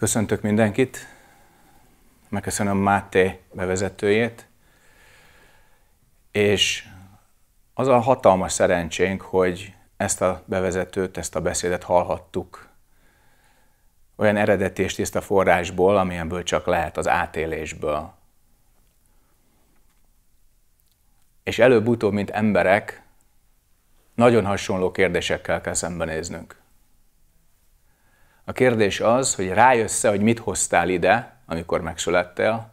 Köszöntök mindenkit, megköszönöm Máté bevezetőjét, és az a hatalmas szerencsénk, hogy ezt a bevezetőt, ezt a beszédet hallhattuk olyan eredeti és tiszta forrásból, amilyenből csak lehet, az átélésből. És előbb-utóbb, mint emberek, nagyon hasonló kérdésekkel kell szembenéznünk. A kérdés az, hogy rájössz hogy mit hoztál ide, amikor megszülettél,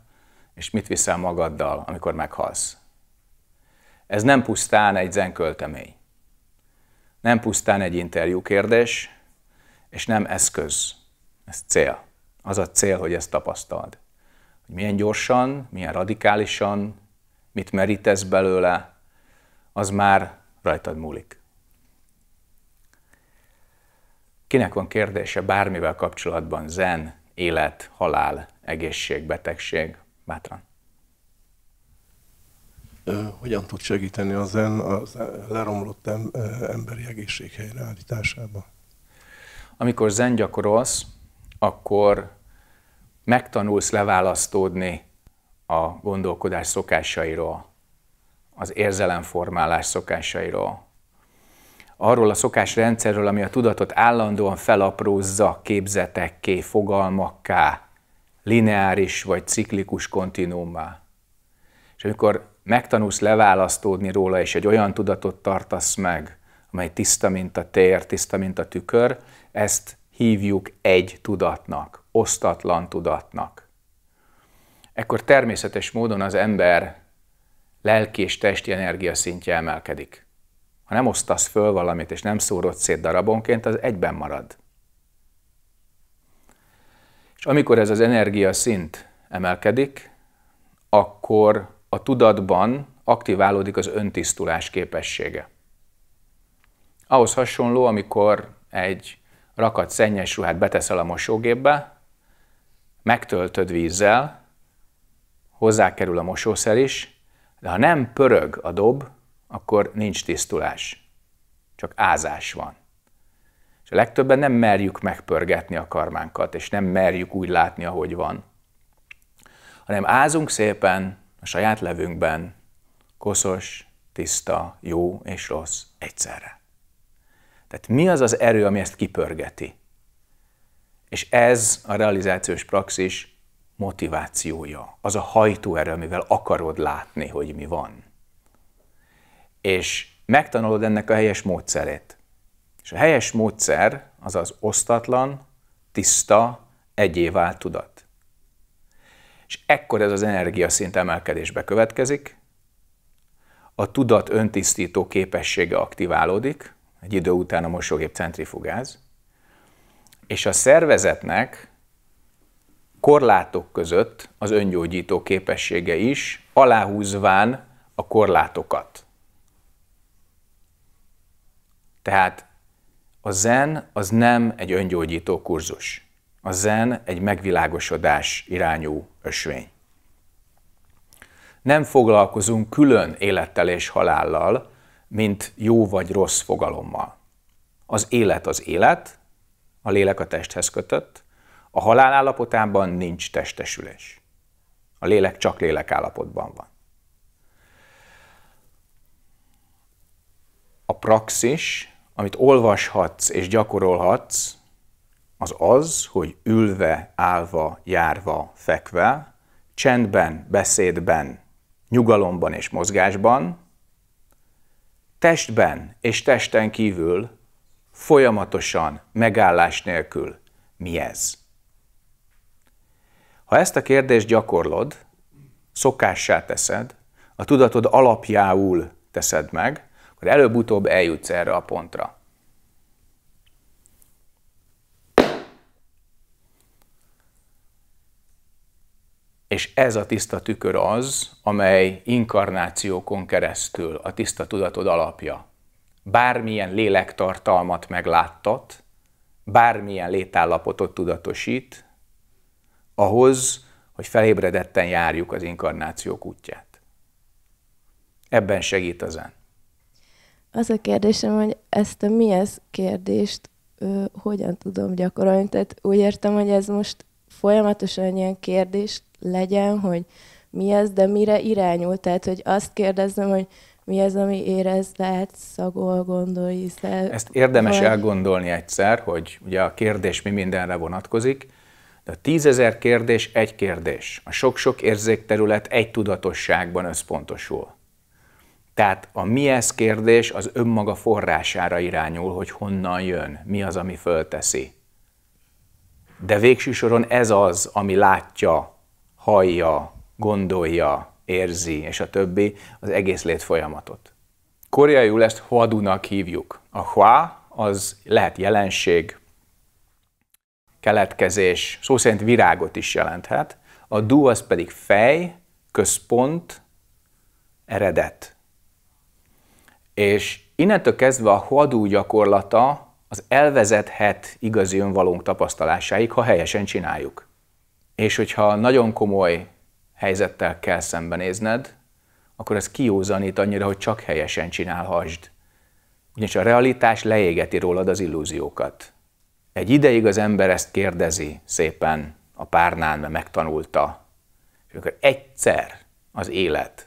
és mit viszel magaddal, amikor meghalsz. Ez nem pusztán egy zenköltemény, nem pusztán egy interjú kérdés, és nem eszköz, ez cél. Az a cél, hogy ezt tapasztald. Hogy milyen gyorsan, milyen radikálisan, mit merítesz belőle, az már rajtad múlik. Kinek van kérdése bármivel kapcsolatban, zen, élet, halál, egészség, betegség, bátran? Hogyan tud segíteni a zen az leromlott emberi egészség helyreállításába? Amikor zen gyakorolsz, akkor megtanulsz leválasztódni a gondolkodás szokásairól, az érzelemformálás szokásairól, arról a szokásrendszerről, ami a tudatot állandóan felaprózza képzetekké, fogalmakká, lineáris vagy ciklikus kontinuummá. És amikor megtanulsz leválasztódni róla, és egy olyan tudatot tartasz meg, amely tiszta, mint a tér, tiszta, mint a tükör, ezt hívjuk egy tudatnak, osztatlan tudatnak. Ekkor természetes módon az ember lelki és testi energia szintje emelkedik. Ha nem osztasz föl valamit, és nem szórod szét darabonként, az egyben marad. És amikor ez az energia szint emelkedik, akkor a tudatban aktiválódik az öntisztulás képessége. Ahhoz hasonló, amikor egy rakat szennyes ruhát beteszel a mosógépbe, megtöltöd vízzel, hozzákerül a mosószer is, de ha nem pörög a dob, akkor nincs tisztulás, csak ázás van. És a legtöbben nem merjük megpörgetni a karmánkat, és nem merjük úgy látni, ahogy van, hanem ázunk szépen a saját levünkben, koszos, tiszta, jó és rossz egyszerre. Tehát mi az az erő, ami ezt kipörgeti? És ez a realizációs praxis motivációja, az a hajtóerő, amivel akarod látni, hogy mi van és megtanulod ennek a helyes módszerét. És a helyes módszer az az osztatlan, tiszta, egyévált tudat. És ekkor ez az energiaszint emelkedésbe következik, a tudat öntisztító képessége aktiválódik, egy idő után a mosógép centrifugáz, és a szervezetnek korlátok között az öngyógyító képessége is, aláhúzván a korlátokat. Tehát a zen az nem egy öngyógyító kurzus. A zen egy megvilágosodás irányú ösvény. Nem foglalkozunk külön élettel és halállal, mint jó vagy rossz fogalommal. Az élet az élet, a lélek a testhez kötött, a halál állapotában nincs testesülés. A lélek csak lélek állapotban van. A praxis amit olvashatsz és gyakorolhatsz, az az, hogy ülve, állva, járva, fekve, csendben, beszédben, nyugalomban és mozgásban, testben és testen kívül, folyamatosan, megállás nélkül. Mi ez? Ha ezt a kérdést gyakorlod, szokássá teszed, a tudatod alapjául teszed meg, akkor előbb-utóbb eljutsz erre a pontra. És ez a tiszta tükör az, amely inkarnációkon keresztül a tiszta tudatod alapja. Bármilyen lélektartalmat megláttat, bármilyen létállapotot tudatosít, ahhoz, hogy felébredetten járjuk az inkarnációk útját. Ebben segít az en. Az a kérdésem, hogy ezt a mi ez kérdést ö, hogyan tudom gyakorolni? Tehát úgy értem, hogy ez most folyamatosan ilyen kérdés legyen, hogy mi ez, de mire irányul? Tehát, hogy azt kérdezem, hogy mi az, ami érez, lehet szagol, gondol, hiszel. Ezt érdemes vagy... elgondolni egyszer, hogy ugye a kérdés mi mindenre vonatkozik, de a tízezer kérdés egy kérdés. A sok-sok érzékterület egy tudatosságban összpontosul. Tehát a mi ez kérdés az önmaga forrására irányul, hogy honnan jön, mi az, ami fölteszi. De végső soron ez az, ami látja, hallja, gondolja, érzi, és a többi, az egész lét folyamatot. Koreaiul ezt huadunak hívjuk. A hua az lehet jelenség, keletkezés, szó szerint virágot is jelenthet, a du az pedig fej, központ, eredet. És innentől kezdve a hadú gyakorlata az elvezethet igazi önvalónk tapasztalásáig, ha helyesen csináljuk. És hogyha nagyon komoly helyzettel kell szembenézned, akkor ez kiózanít annyira, hogy csak helyesen csinálhasd. Ugyanis a realitás leégeti rólad az illúziókat. Egy ideig az ember ezt kérdezi szépen a párnán, mert megtanulta. És akkor egyszer az élet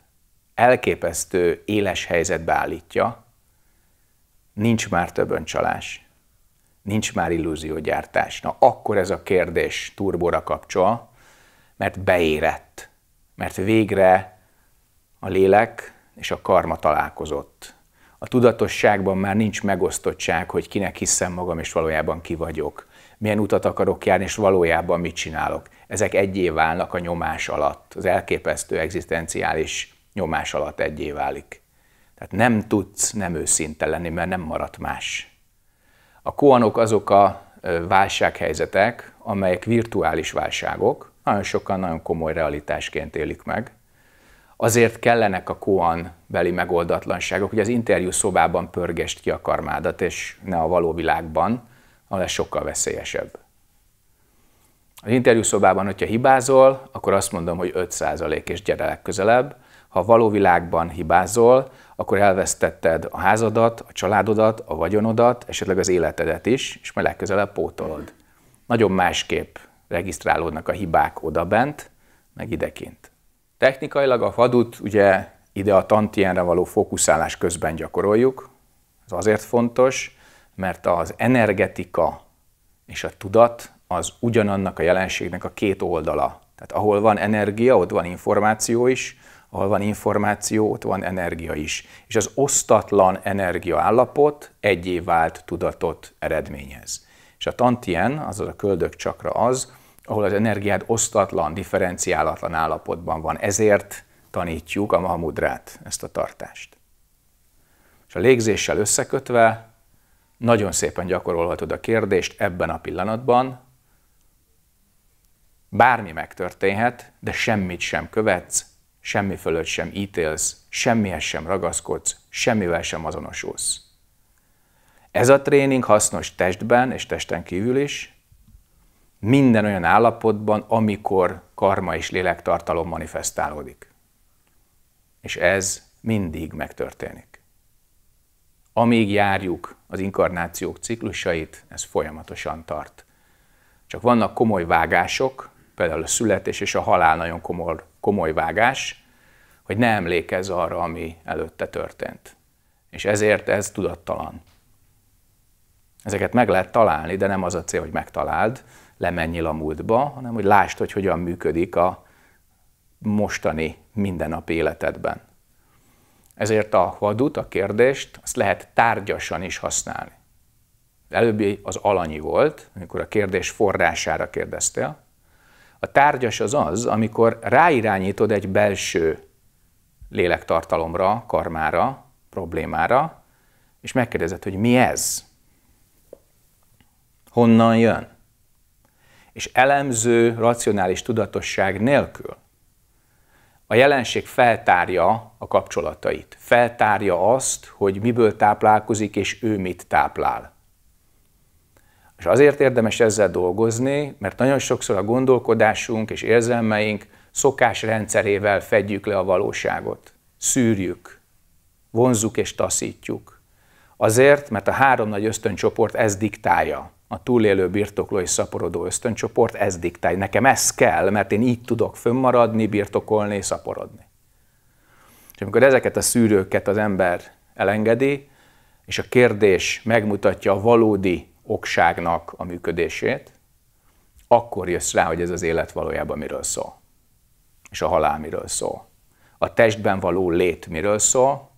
elképesztő éles helyzetbe állítja, nincs már több öncsalás, nincs már illúziógyártás. Na akkor ez a kérdés turbóra kapcsol, mert beérett, mert végre a lélek és a karma találkozott. A tudatosságban már nincs megosztottság, hogy kinek hiszem magam, és valójában ki vagyok. Milyen utat akarok járni, és valójában mit csinálok. Ezek egyé válnak a nyomás alatt, az elképesztő egzisztenciális nyomás alatt egyé válik. Tehát nem tudsz nem őszinte lenni, mert nem maradt más. A koanok azok a válsághelyzetek, amelyek virtuális válságok, nagyon sokan nagyon komoly realitásként élik meg. Azért kellenek a koan beli megoldatlanságok, hogy az interjú szobában pörgest ki a karmádat, és ne a való világban, ahol ez sokkal veszélyesebb. Az interjú szobában, hogyha hibázol, akkor azt mondom, hogy 5% és gyere legközelebb. Ha a való világban hibázol, akkor elvesztetted a házadat, a családodat, a vagyonodat, esetleg az életedet is, és majd legközelebb pótolod. Nagyon másképp regisztrálódnak a hibák odabent, meg idekint. Technikailag a fadut ugye ide a tantienre való fókuszálás közben gyakoroljuk. Ez azért fontos, mert az energetika és a tudat az ugyanannak a jelenségnek a két oldala. Tehát ahol van energia, ott van információ is, ahol van információ, ott van energia is. És az osztatlan energia állapot egyé vált tudatot eredményez. És a tantien, azaz a köldök csakra az, ahol az energiád osztatlan, differenciálatlan állapotban van. Ezért tanítjuk a Mahamudrát, ezt a tartást. És a légzéssel összekötve nagyon szépen gyakorolhatod a kérdést ebben a pillanatban. Bármi megtörténhet, de semmit sem követsz, semmi fölött sem ítélsz, semmihez sem ragaszkodsz, semmivel sem azonosulsz. Ez a tréning hasznos testben és testen kívül is, minden olyan állapotban, amikor karma és lélektartalom manifestálódik. És ez mindig megtörténik. Amíg járjuk az inkarnációk ciklusait, ez folyamatosan tart. Csak vannak komoly vágások, például a születés és a halál nagyon komoly komoly vágás, hogy ne emlékez arra, ami előtte történt. És ezért ez tudattalan. Ezeket meg lehet találni, de nem az a cél, hogy megtaláld, lemenjél a múltba, hanem hogy lásd, hogy hogyan működik a mostani mindennapi életedben. Ezért a hadut, a kérdést, azt lehet tárgyasan is használni. Előbbi az alanyi volt, amikor a kérdés forrására kérdeztél, a tárgyas az az, amikor ráirányítod egy belső lélektartalomra, karmára, problémára, és megkérdezed, hogy mi ez? Honnan jön? És elemző, racionális tudatosság nélkül a jelenség feltárja a kapcsolatait, feltárja azt, hogy miből táplálkozik és ő mit táplál. És azért érdemes ezzel dolgozni, mert nagyon sokszor a gondolkodásunk és érzelmeink rendszerével fedjük le a valóságot. Szűrjük, vonzuk és taszítjuk. Azért, mert a három nagy ösztöncsoport ez diktálja. A túlélő, birtokló és szaporodó ösztöncsoport ez diktálja. Nekem ez kell, mert én így tudok fönnmaradni, birtokolni és szaporodni. És amikor ezeket a szűrőket az ember elengedi, és a kérdés megmutatja a valódi okságnak a működését, akkor jössz rá, hogy ez az élet valójában miről szól, és a halál miről szól. A testben való lét miről szól,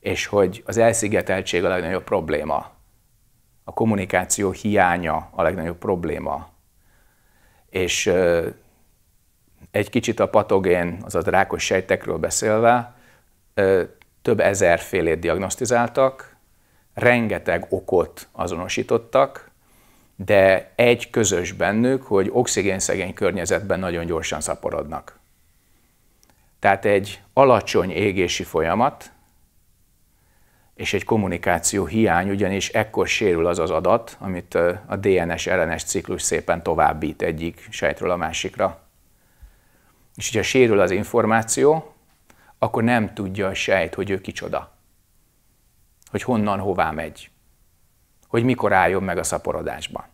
és hogy az elszigeteltség a legnagyobb probléma. A kommunikáció hiánya a legnagyobb probléma. És egy kicsit a patogén, azaz a rákos sejtekről beszélve, több több félét diagnosztizáltak, rengeteg okot azonosítottak, de egy közös bennük, hogy oxigénszegény környezetben nagyon gyorsan szaporodnak. Tehát egy alacsony égési folyamat és egy kommunikáció hiány, ugyanis ekkor sérül az az adat, amit a dns ellenes ciklus szépen továbbít egyik sejtről a másikra. És hogyha sérül az információ, akkor nem tudja a sejt, hogy ő kicsoda hogy honnan hová megy, hogy mikor álljon meg a szaporodásban.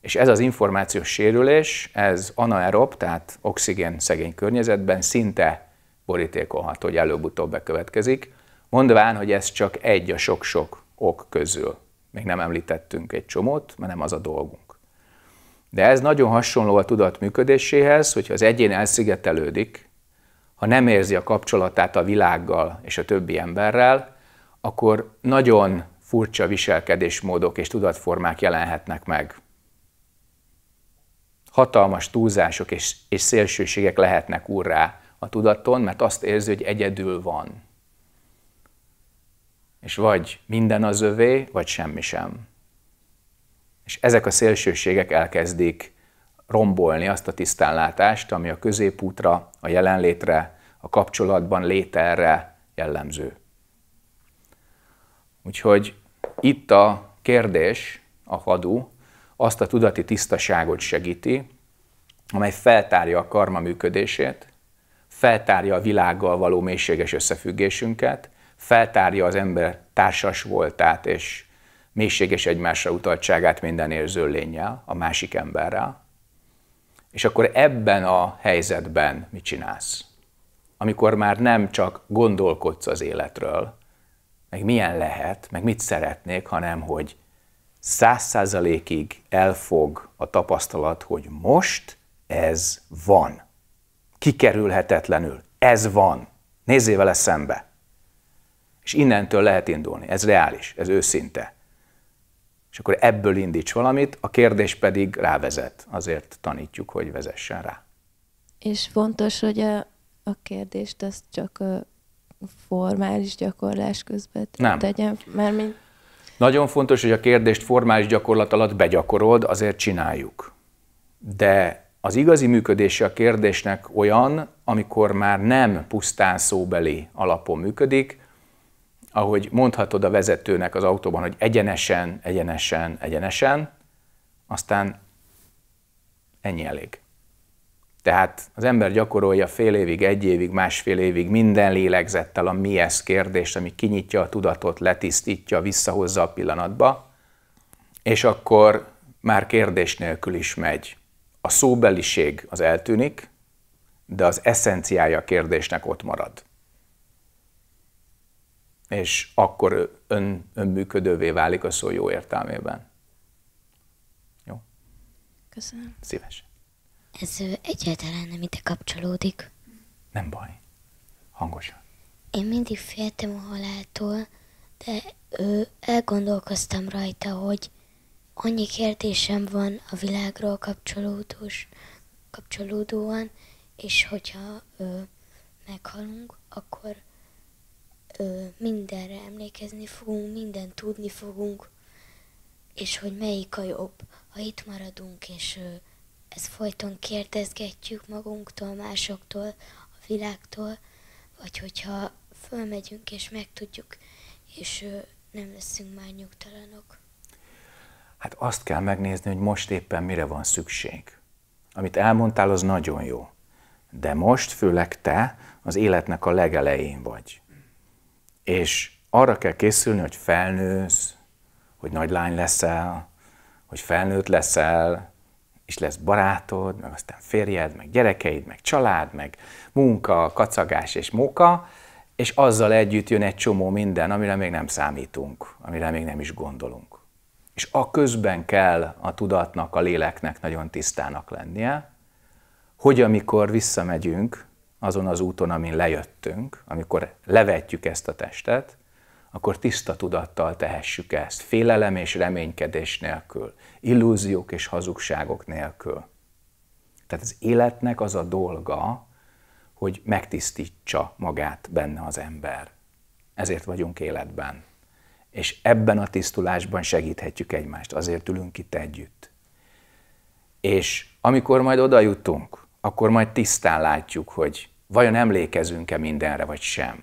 És ez az információs sérülés, ez anaerob, tehát oxigén szegény környezetben szinte borítékolható, hogy előbb-utóbb bekövetkezik, mondván, hogy ez csak egy a sok-sok ok közül. Még nem említettünk egy csomót, mert nem az a dolgunk. De ez nagyon hasonló a tudat működéséhez, hogyha az egyén elszigetelődik, ha nem érzi a kapcsolatát a világgal és a többi emberrel, akkor nagyon furcsa viselkedésmódok és tudatformák jelenhetnek meg. Hatalmas túlzások és, és szélsőségek lehetnek úrrá a tudaton, mert azt érzi, hogy egyedül van. És vagy minden az övé, vagy semmi sem. És ezek a szélsőségek elkezdik rombolni azt a tisztánlátást, ami a középútra, a jelenlétre, a kapcsolatban lételre jellemző. Úgyhogy itt a kérdés, a hadú, azt a tudati tisztaságot segíti, amely feltárja a karma működését, feltárja a világgal való mélységes összefüggésünket, feltárja az ember társas voltát és mélységes egymásra utaltságát minden érző lényel, a másik emberrel. És akkor ebben a helyzetben mit csinálsz? Amikor már nem csak gondolkodsz az életről, meg milyen lehet, meg mit szeretnék, hanem hogy száz százalékig elfog a tapasztalat, hogy most ez van. Kikerülhetetlenül. Ez van. Nézzé vele szembe. És innentől lehet indulni. Ez reális, ez őszinte. És akkor ebből indíts valamit, a kérdés pedig rávezet. Azért tanítjuk, hogy vezessen rá. És fontos, hogy a, a kérdést azt csak formális gyakorlás közben Nem. tegyen? mi Nagyon fontos, hogy a kérdést formális gyakorlat alatt begyakorold, azért csináljuk. De az igazi működése a kérdésnek olyan, amikor már nem pusztán szóbeli alapon működik, ahogy mondhatod a vezetőnek az autóban, hogy egyenesen, egyenesen, egyenesen, aztán ennyi elég. Tehát az ember gyakorolja fél évig, egy évig, másfél évig minden lélegzettel a mi ez kérdést, ami kinyitja a tudatot, letisztítja, visszahozza a pillanatba, és akkor már kérdés nélkül is megy. A szóbeliség az eltűnik, de az eszenciája a kérdésnek ott marad. És akkor ön, önműködővé válik a szó jó értelmében. Jó? Köszönöm. Szívesen. Ez egyáltalán nem ide kapcsolódik. Nem baj. Hangosan. Én mindig féltem a haláltól, de ő, elgondolkoztam rajta, hogy annyi kérdésem van a világról kapcsolódós, kapcsolódóan, és hogyha ő, meghalunk, akkor ő, mindenre emlékezni fogunk, mindent tudni fogunk, és hogy melyik a jobb, ha itt maradunk, és Ő, ezt folyton kérdezgetjük magunktól, másoktól, a világtól, vagy hogyha fölmegyünk és megtudjuk, és nem leszünk már nyugtalanok. Hát azt kell megnézni, hogy most éppen mire van szükség. Amit elmondtál, az nagyon jó. De most, főleg te, az életnek a legelején vagy. És arra kell készülni, hogy felnősz, hogy nagy lány leszel, hogy felnőtt leszel, és lesz barátod, meg aztán férjed, meg gyerekeid, meg család, meg munka, kacagás és móka, és azzal együtt jön egy csomó minden, amire még nem számítunk, amire még nem is gondolunk. És a közben kell a tudatnak, a léleknek nagyon tisztának lennie, hogy amikor visszamegyünk azon az úton, amin lejöttünk, amikor levetjük ezt a testet, akkor tiszta tudattal tehessük ezt, félelem és reménykedés nélkül, illúziók és hazugságok nélkül. Tehát az életnek az a dolga, hogy megtisztítsa magát benne az ember. Ezért vagyunk életben. És ebben a tisztulásban segíthetjük egymást, azért ülünk itt együtt. És amikor majd oda jutunk, akkor majd tisztán látjuk, hogy vajon emlékezünk-e mindenre, vagy sem.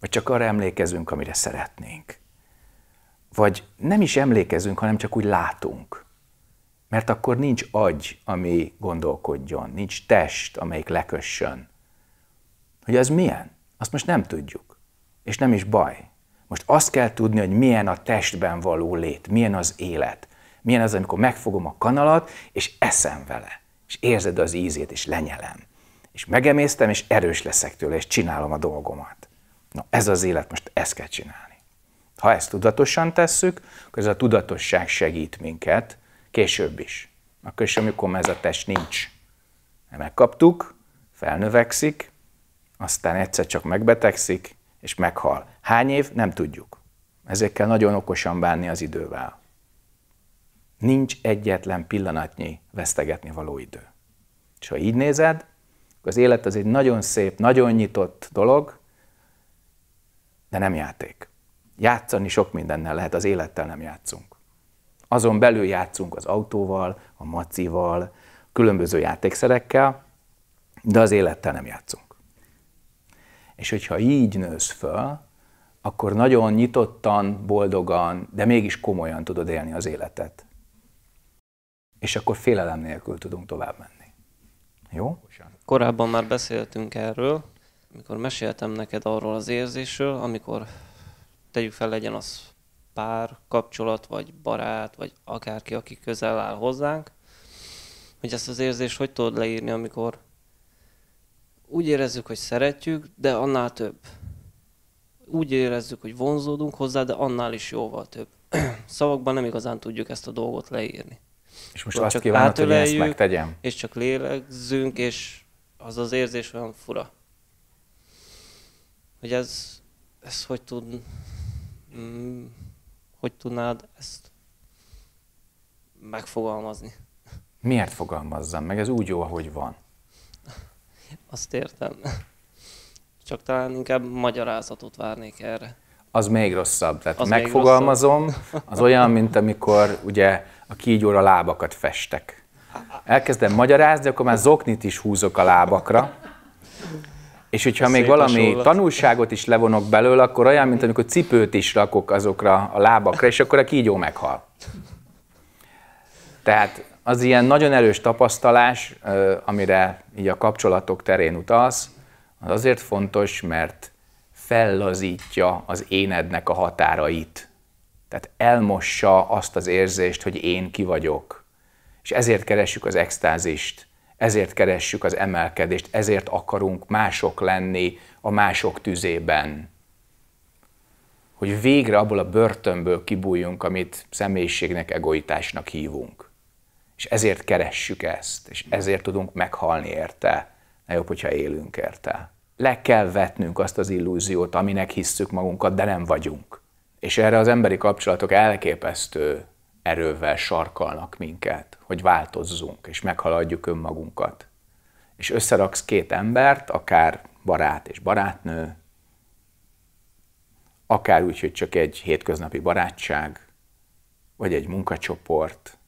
Vagy csak arra emlékezünk, amire szeretnénk. Vagy nem is emlékezünk, hanem csak úgy látunk. Mert akkor nincs agy, ami gondolkodjon, nincs test, amelyik lekössön. Hogy az milyen? Azt most nem tudjuk. És nem is baj. Most azt kell tudni, hogy milyen a testben való lét, milyen az élet. Milyen az, amikor megfogom a kanalat, és eszem vele. És érzed az ízét, és lenyelem. És megemésztem, és erős leszek tőle, és csinálom a dolgomat. Na ez az élet, most ezt kell csinálni. Ha ezt tudatosan tesszük, akkor ez a tudatosság segít minket, később is. Akkor is, amikor ez a test nincs. Megkaptuk, felnövekszik, aztán egyszer csak megbetegszik, és meghal. Hány év? Nem tudjuk. Ezért kell nagyon okosan bánni az idővel. Nincs egyetlen pillanatnyi vesztegetni való idő. És ha így nézed, az élet az egy nagyon szép, nagyon nyitott dolog, de nem játék. Játszani sok mindennel lehet, az élettel nem játszunk. Azon belül játszunk az autóval, a macival, különböző játékszerekkel, de az élettel nem játszunk. És hogyha így nősz föl, akkor nagyon nyitottan, boldogan, de mégis komolyan tudod élni az életet. És akkor félelem nélkül tudunk tovább menni. Jó? Korábban már beszéltünk erről, mikor meséltem neked arról az érzésről, amikor tegyük fel, legyen az pár, kapcsolat, vagy barát, vagy akárki, aki közel áll hozzánk, hogy ezt az érzést hogy tudod leírni, amikor úgy érezzük, hogy szeretjük, de annál több. Úgy érezzük, hogy vonzódunk hozzá, de annál is jóval több. Szavakban nem igazán tudjuk ezt a dolgot leírni. És most Tudom, azt csak kívánod, hogy ezt megtegyem? És csak lélegzünk, és az az érzés olyan fura hogy ez, ez hogy tud, mm, hogy tudnád ezt megfogalmazni? Miért fogalmazzam meg? Ez úgy jó, ahogy van. Azt értem. Csak talán inkább magyarázatot várnék erre. Az még rosszabb. Tehát az megfogalmazom, rosszabb. az olyan, mint amikor ugye a kígyóra lábakat festek. Elkezdem magyarázni, akkor már zoknit is húzok a lábakra. És hogyha Szép még valami hasonlat. tanulságot is levonok belőle, akkor olyan, mint amikor cipőt is rakok azokra a lábakra, és akkor a kígyó meghal. Tehát az ilyen nagyon erős tapasztalás, amire így a kapcsolatok terén utalsz, az azért fontos, mert fellazítja az énednek a határait. Tehát elmossa azt az érzést, hogy én ki vagyok. És ezért keresjük az extázist ezért keressük az emelkedést, ezért akarunk mások lenni a mások tüzében. Hogy végre abból a börtönből kibújjunk, amit személyiségnek, egoitásnak hívunk. És ezért keressük ezt, és ezért tudunk meghalni érte. Ne jobb, hogyha élünk érte. Le kell vetnünk azt az illúziót, aminek hisszük magunkat, de nem vagyunk. És erre az emberi kapcsolatok elképesztő erővel sarkalnak minket, hogy változzunk, és meghaladjuk önmagunkat. És összeraksz két embert, akár barát és barátnő, akár úgy, hogy csak egy hétköznapi barátság, vagy egy munkacsoport,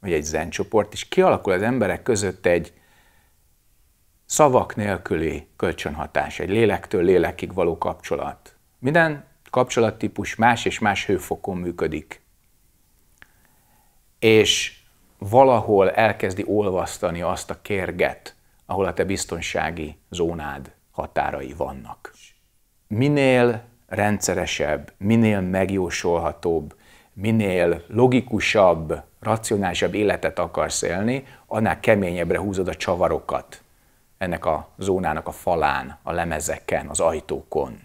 vagy egy zencsoport, és kialakul az emberek között egy szavak nélküli kölcsönhatás, egy lélektől lélekig való kapcsolat. Minden kapcsolattípus más és más hőfokon működik és valahol elkezdi olvasztani azt a kérget, ahol a te biztonsági zónád határai vannak. Minél rendszeresebb, minél megjósolhatóbb, minél logikusabb, racionálisabb életet akarsz élni, annál keményebbre húzod a csavarokat ennek a zónának a falán, a lemezeken, az ajtókon.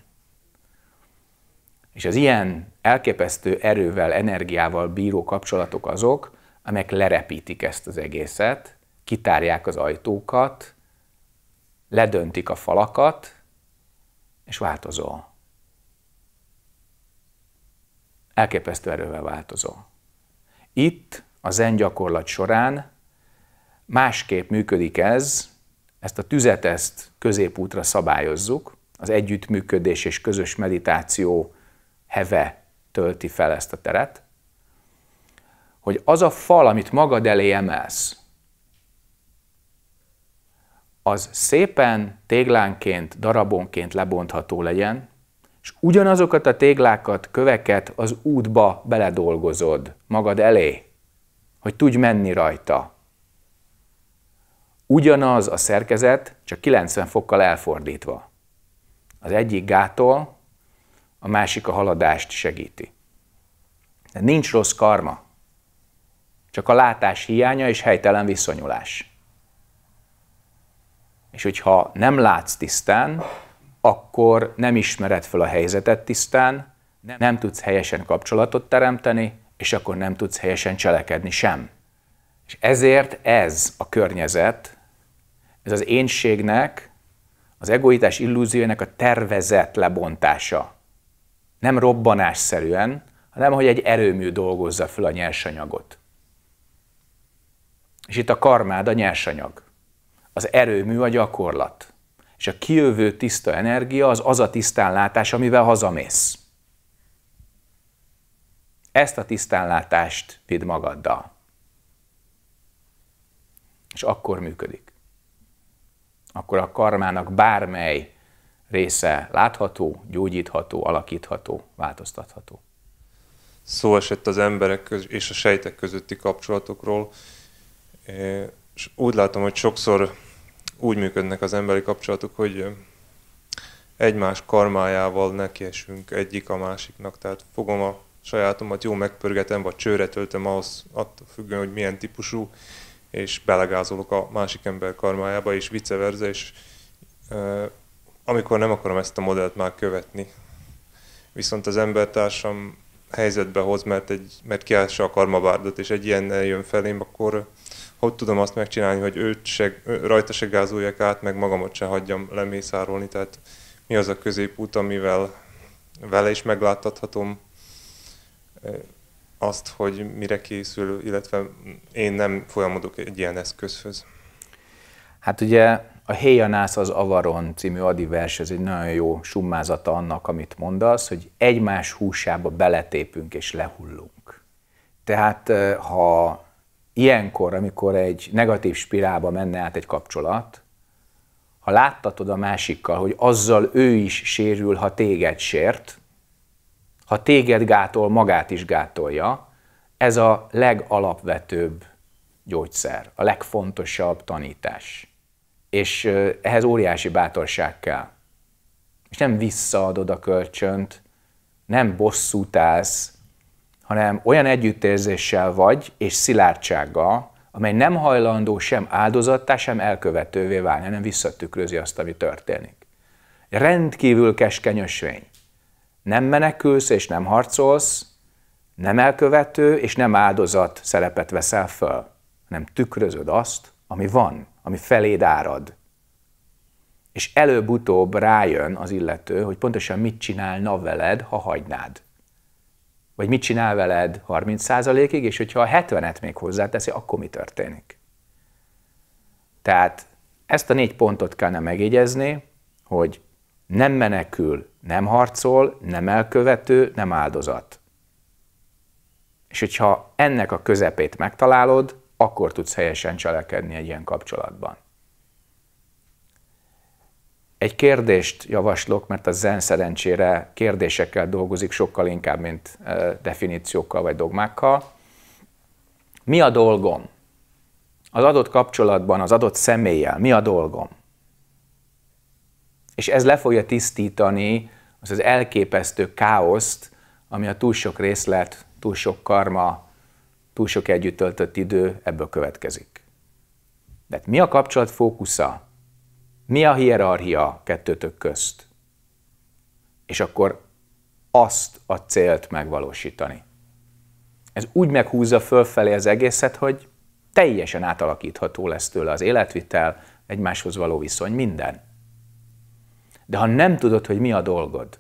És az ilyen elképesztő erővel, energiával bíró kapcsolatok azok, amelyek lerepítik ezt az egészet, kitárják az ajtókat, ledöntik a falakat, és változol. Elképesztő erővel változol. Itt a zen gyakorlat során másképp működik ez, ezt a ezt középútra szabályozzuk, az együttműködés és közös meditáció heve tölti fel ezt a teret, hogy az a fal, amit magad elé emelsz, az szépen téglánként, darabonként lebontható legyen, és ugyanazokat a téglákat, köveket az útba beledolgozod magad elé, hogy tudj menni rajta. Ugyanaz a szerkezet, csak 90 fokkal elfordítva. Az egyik gától a másik a haladást segíti. De nincs rossz karma, csak a látás hiánya és helytelen viszonyulás. És hogyha nem látsz tisztán, akkor nem ismered fel a helyzetet tisztán, nem, nem tudsz helyesen kapcsolatot teremteni, és akkor nem tudsz helyesen cselekedni sem. És ezért ez a környezet, ez az énségnek, az egoitás illúziójának a tervezett lebontása nem robbanásszerűen, hanem hogy egy erőmű dolgozza föl a nyersanyagot. És itt a karmád a nyersanyag, az erőmű a gyakorlat, és a kijövő tiszta energia az az a tisztánlátás, amivel hazamész. Ezt a tisztánlátást vidd magaddal. És akkor működik. Akkor a karmának bármely része látható, gyógyítható, alakítható, változtatható. Szó esett az emberek és a sejtek közötti kapcsolatokról, és úgy látom, hogy sokszor úgy működnek az emberi kapcsolatok, hogy egymás karmájával nekiesünk egyik a másiknak. Tehát fogom a sajátomat, jó megpörgetem, vagy csőre töltöm ahhoz, attól függően, hogy milyen típusú, és belegázolok a másik ember karmájába, és vice versa, és amikor nem akarom ezt a modellt már követni. Viszont az embertársam helyzetbe hoz, mert, egy, mert kiássa a karmabárdot, és egy ilyen jön felém, akkor hogy tudom azt megcsinálni, hogy őt se, rajta se gázoljak át, meg magamat se hagyjam lemészárolni. Tehát mi az a középút, amivel vele is megláttathatom azt, hogy mire készül, illetve én nem folyamodok egy ilyen eszközhöz. Hát ugye a Héjanász az Avaron című vers, ez egy nagyon jó summázata annak, amit mondasz, hogy egymás húsába beletépünk és lehullunk. Tehát ha ilyenkor, amikor egy negatív spirálba menne át egy kapcsolat, ha láttatod a másikkal, hogy azzal ő is sérül, ha téged sért, ha téged gátol, magát is gátolja, ez a legalapvetőbb gyógyszer, a legfontosabb tanítás és ehhez óriási bátorság kell. És nem visszaadod a kölcsönt, nem bosszút állsz, hanem olyan együttérzéssel vagy, és szilárdsággal, amely nem hajlandó sem áldozattá, sem elkövetővé válni, hanem visszatükrözi azt, ami történik. Rendkívül keskeny ösvény. Nem menekülsz és nem harcolsz, nem elkövető és nem áldozat szerepet veszel föl, hanem tükrözöd azt, ami van ami feléd árad. És előbb-utóbb rájön az illető, hogy pontosan mit csinálna veled, ha hagynád. Vagy mit csinál veled 30%-ig, és hogyha a 70-et még hozzáteszi, akkor mi történik. Tehát ezt a négy pontot kellene megjegyezni, hogy nem menekül, nem harcol, nem elkövető, nem áldozat. És hogyha ennek a közepét megtalálod, akkor tudsz helyesen cselekedni egy ilyen kapcsolatban. Egy kérdést javaslok, mert a zen szerencsére kérdésekkel dolgozik sokkal inkább, mint e, definíciókkal vagy dogmákkal. Mi a dolgom? Az adott kapcsolatban, az adott személlyel mi a dolgom? És ez le fogja tisztítani az az elképesztő káoszt, ami a túl sok részlet, túl sok karma, túl sok együtt töltött idő ebből következik. De hát mi a kapcsolat fókusza? Mi a hierarchia kettőtök közt? És akkor azt a célt megvalósítani. Ez úgy meghúzza fölfelé az egészet, hogy teljesen átalakítható lesz tőle az életvitel, egymáshoz való viszony, minden. De ha nem tudod, hogy mi a dolgod,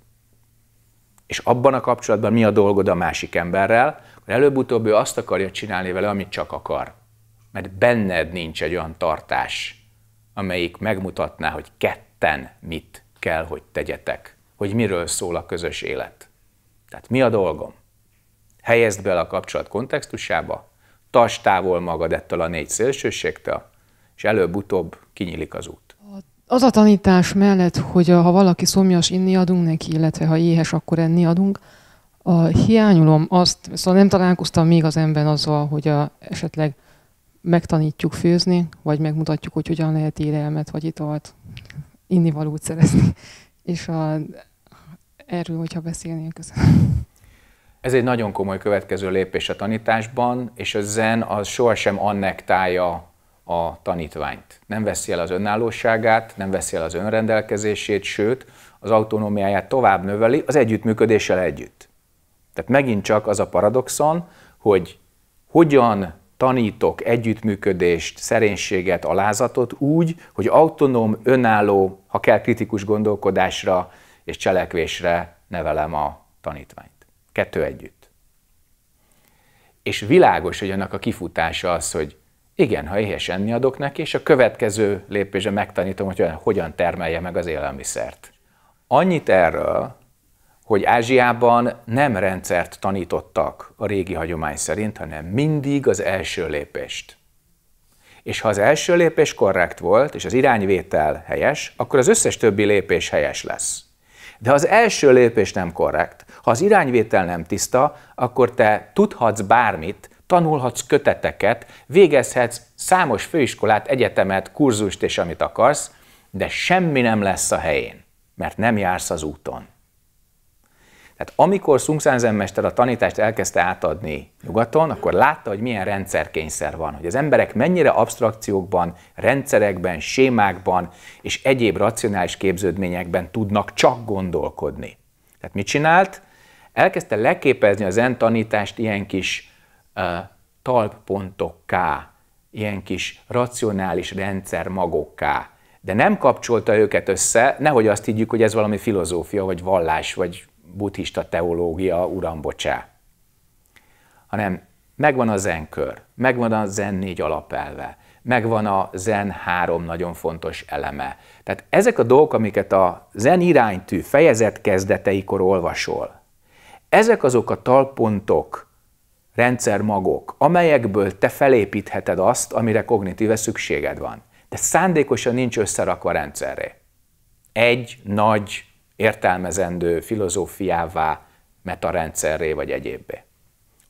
és abban a kapcsolatban mi a dolgod a másik emberrel, Előbb-utóbb ő azt akarja csinálni vele, amit csak akar. Mert benned nincs egy olyan tartás, amelyik megmutatná, hogy ketten mit kell, hogy tegyetek, hogy miről szól a közös élet. Tehát mi a dolgom? Helyezd bele a kapcsolat kontextusába, tarts távol magad ettől a négy szélsőségtől, és előbb-utóbb kinyílik az út. Az a tanítás mellett, hogy ha valaki szomjas, inni adunk neki, illetve ha éhes, akkor enni adunk, a hiányolom azt, szóval nem találkoztam még az ember azzal, hogy a, esetleg megtanítjuk főzni, vagy megmutatjuk, hogy hogyan lehet élelmet vagy italt, innivalót szerezni. És a, erről, hogyha beszélnél, köszönöm. Ez egy nagyon komoly következő lépés a tanításban, és a zen az sohasem annektálja a tanítványt. Nem veszi el az önállóságát, nem veszi el az önrendelkezését, sőt, az autonómiáját tovább növeli az együttműködéssel együtt. Tehát megint csak az a paradoxon, hogy hogyan tanítok együttműködést, szerénységet, alázatot úgy, hogy autonóm, önálló, ha kell kritikus gondolkodásra és cselekvésre nevelem a tanítványt. Kettő együtt. És világos, hogy annak a kifutása az, hogy igen, ha éhes enni adok neki, és a következő lépésre megtanítom, hogy hogyan termelje meg az élelmiszert. Annyit erről, hogy Ázsiában nem rendszert tanítottak a régi hagyomány szerint, hanem mindig az első lépést. És ha az első lépés korrekt volt, és az irányvétel helyes, akkor az összes többi lépés helyes lesz. De ha az első lépés nem korrekt, ha az irányvétel nem tiszta, akkor te tudhatsz bármit, tanulhatsz köteteket, végezhetsz számos főiskolát, egyetemet, kurzust és amit akarsz, de semmi nem lesz a helyén, mert nem jársz az úton. Tehát amikor Sun mester a tanítást elkezdte átadni nyugaton, akkor látta, hogy milyen rendszerkényszer van, hogy az emberek mennyire abstrakciókban, rendszerekben, sémákban és egyéb racionális képződményekben tudnak csak gondolkodni. Tehát mit csinált? Elkezdte leképezni az zen tanítást ilyen kis uh, talppontokká, ilyen kis racionális rendszer magokká, de nem kapcsolta őket össze, nehogy azt higgyük, hogy ez valami filozófia, vagy vallás, vagy buddhista teológia, uram, bocsá. Hanem megvan a zenkör, megvan a zen négy alapelve, megvan a zen három nagyon fontos eleme. Tehát ezek a dolgok, amiket a zen iránytű fejezet kezdeteikor olvasol, ezek azok a talpontok, rendszermagok, amelyekből te felépítheted azt, amire kognitíve szükséged van. De szándékosan nincs összerakva rendszerre. Egy nagy értelmezendő filozófiává, metarendszerré vagy egyébbé.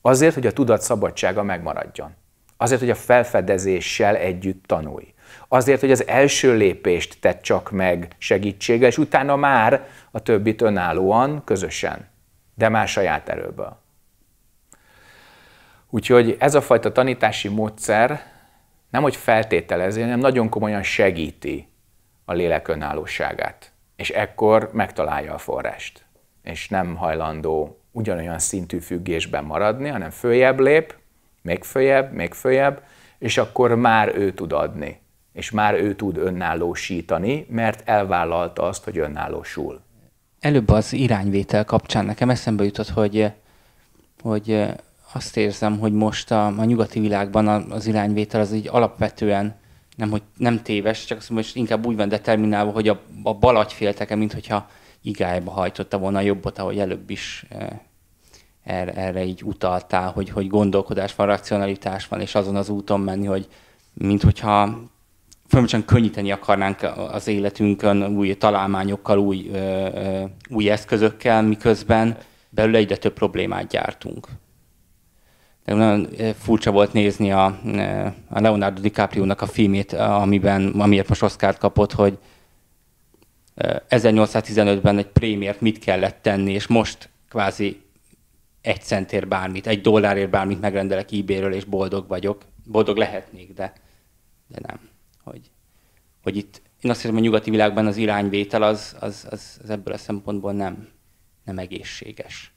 Azért, hogy a tudat szabadsága megmaradjon. Azért, hogy a felfedezéssel együtt tanulj. Azért, hogy az első lépést tett csak meg segítséggel, és utána már a többit önállóan, közösen, de már saját erőből. Úgyhogy ez a fajta tanítási módszer nem hogy feltételezi, hanem nagyon komolyan segíti a lélek önállóságát és ekkor megtalálja a forrást, és nem hajlandó ugyanolyan szintű függésben maradni, hanem följebb lép, még följebb, még följebb, és akkor már ő tud adni, és már ő tud önállósítani, mert elvállalta azt, hogy önállósul. Előbb az irányvétel kapcsán nekem eszembe jutott, hogy, hogy azt érzem, hogy most a, a nyugati világban az irányvétel az így alapvetően nem, hogy nem téves, csak azt mondom, hogy inkább úgy van determinálva, hogy a, a bal agyfélteke, mint hogyha igályba hajtotta volna a jobbot, ahogy előbb is eh, erre, erre így utaltál, hogy, hogy gondolkodás van, racionalitás van, és azon az úton menni, hogy mint hogyha folyamatosan könnyíteni akarnánk az életünkön új találmányokkal, új, ö, ö, új eszközökkel, miközben belőle egyre több problémát gyártunk nagyon furcsa volt nézni a, a Leonardo DiCaprio-nak a filmét, amiben, amiért most Oscar-t kapott, hogy 1815-ben egy prémért mit kellett tenni, és most kvázi egy centért bármit, egy dollárért bármit megrendelek ebay és boldog vagyok. Boldog lehetnék, de, de nem. Hogy, hogy itt én azt hiszem, a nyugati világban az irányvétel az, az, az, az ebből a szempontból nem, nem egészséges.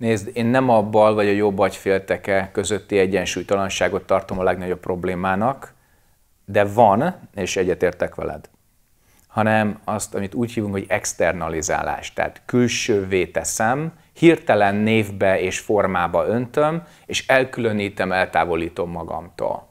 Nézd, én nem a bal vagy a jobb agyfélteke közötti egyensúlytalanságot tartom a legnagyobb problémának, de van, és egyetértek veled, hanem azt, amit úgy hívunk, hogy externalizálás. Tehát külsővé teszem, hirtelen névbe és formába öntöm, és elkülönítem, eltávolítom magamtól.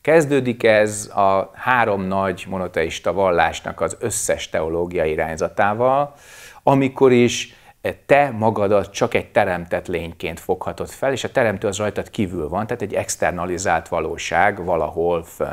Kezdődik ez a három nagy monoteista vallásnak az összes teológiai irányzatával, amikor is te magadat csak egy teremtett lényként foghatod fel, és a teremtő az rajtad kívül van, tehát egy externalizált valóság valahol fönt.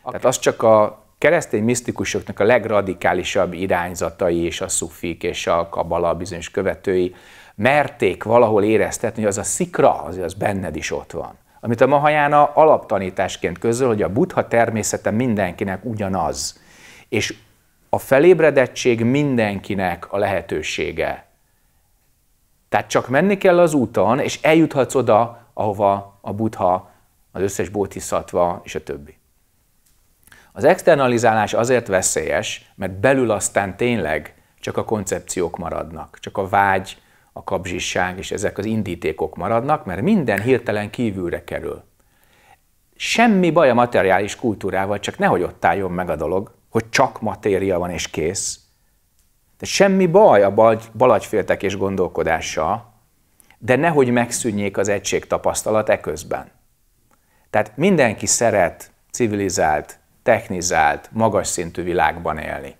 Okay. Tehát az csak a keresztény misztikusoknak a legradikálisabb irányzatai és a szufik és a kabala bizonyos követői merték valahol éreztetni, hogy az a szikra, az, az benned is ott van. Amit a Mahajána alaptanításként közöl, hogy a buddha természete mindenkinek ugyanaz, és a felébredettség mindenkinek a lehetősége tehát csak menni kell az úton, és eljuthatsz oda, ahova a buddha, az összes bótiszatva és a többi. Az externalizálás azért veszélyes, mert belül aztán tényleg csak a koncepciók maradnak, csak a vágy, a kapzsisság és ezek az indítékok maradnak, mert minden hirtelen kívülre kerül. Semmi baj a materiális kultúrával, csak nehogy ott álljon meg a dolog, hogy csak matéria van és kész, de semmi baj a balagyféltek és gondolkodással, de nehogy megszűnjék az egység tapasztalat eközben. Tehát mindenki szeret civilizált, technizált, magas szintű világban élni.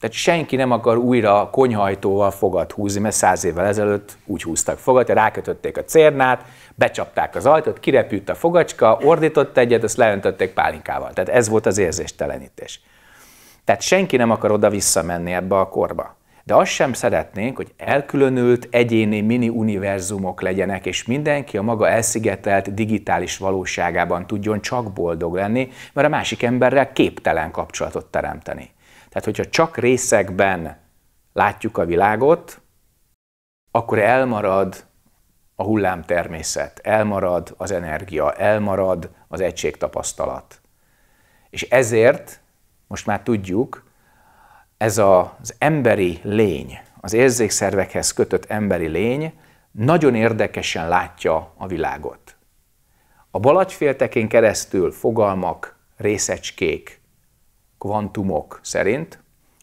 Tehát senki nem akar újra konyhajtóval fogat húzni, mert száz évvel ezelőtt úgy húztak fogat, rákötötték a cérnát, becsapták az ajtót, kirepült a fogacska, ordított egyet, azt leöntötték pálinkával. Tehát ez volt az érzéstelenítés. Tehát senki nem akar oda visszamenni ebbe a korba. De azt sem szeretnénk, hogy elkülönült egyéni mini univerzumok legyenek, és mindenki a maga elszigetelt digitális valóságában tudjon csak boldog lenni, mert a másik emberrel képtelen kapcsolatot teremteni. Tehát, hogyha csak részekben látjuk a világot, akkor elmarad a hullám természet, elmarad az energia, elmarad az egységtapasztalat. És ezért most már tudjuk, ez az emberi lény, az érzékszervekhez kötött emberi lény nagyon érdekesen látja a világot. A balagyféltekén keresztül fogalmak, részecskék, kvantumok szerint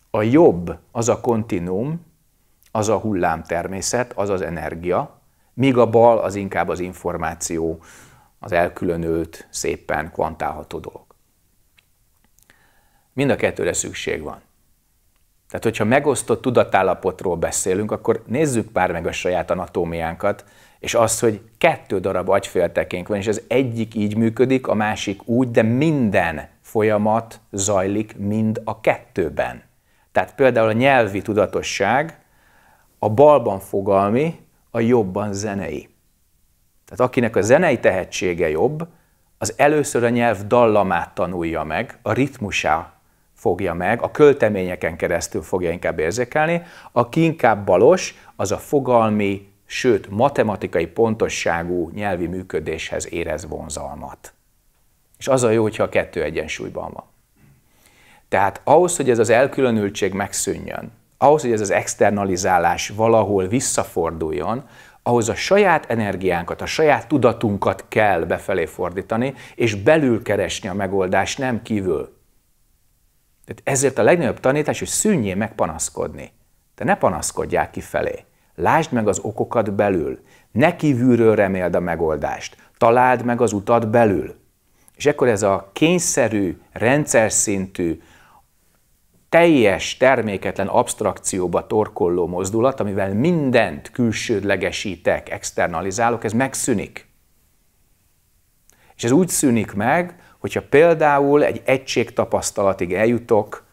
a jobb az a kontinuum, az a hullám természet, az az energia, míg a bal az inkább az információ, az elkülönült, szépen kvantálható dolog. Mind a kettőre szükség van. Tehát, hogyha megosztott tudatállapotról beszélünk, akkor nézzük pár meg a saját anatómiánkat, és az, hogy kettő darab agyféltekénk van, és az egyik így működik, a másik úgy, de minden folyamat zajlik mind a kettőben. Tehát például a nyelvi tudatosság a balban fogalmi, a jobban zenei. Tehát akinek a zenei tehetsége jobb, az először a nyelv dallamát tanulja meg, a ritmusá fogja meg, a költeményeken keresztül fogja inkább érzékelni, aki inkább balos, az a fogalmi, sőt matematikai pontosságú nyelvi működéshez érez vonzalmat. És az a jó, hogyha a kettő egyensúlyban van. Tehát ahhoz, hogy ez az elkülönültség megszűnjön, ahhoz, hogy ez az externalizálás valahol visszaforduljon, ahhoz a saját energiánkat, a saját tudatunkat kell befelé fordítani, és belül keresni a megoldást, nem kívül. Tehát ezért a legnagyobb tanítás, hogy szűnjél meg panaszkodni. Te ne panaszkodjál kifelé. Lásd meg az okokat belül. Ne kívülről reméld a megoldást. Találd meg az utat belül. És ekkor ez a kényszerű, rendszer szintű, teljes, terméketlen abstrakcióba torkolló mozdulat, amivel mindent külsődlegesítek, externalizálok, ez megszűnik. És ez úgy szűnik meg, hogyha például egy egység tapasztalatig eljutok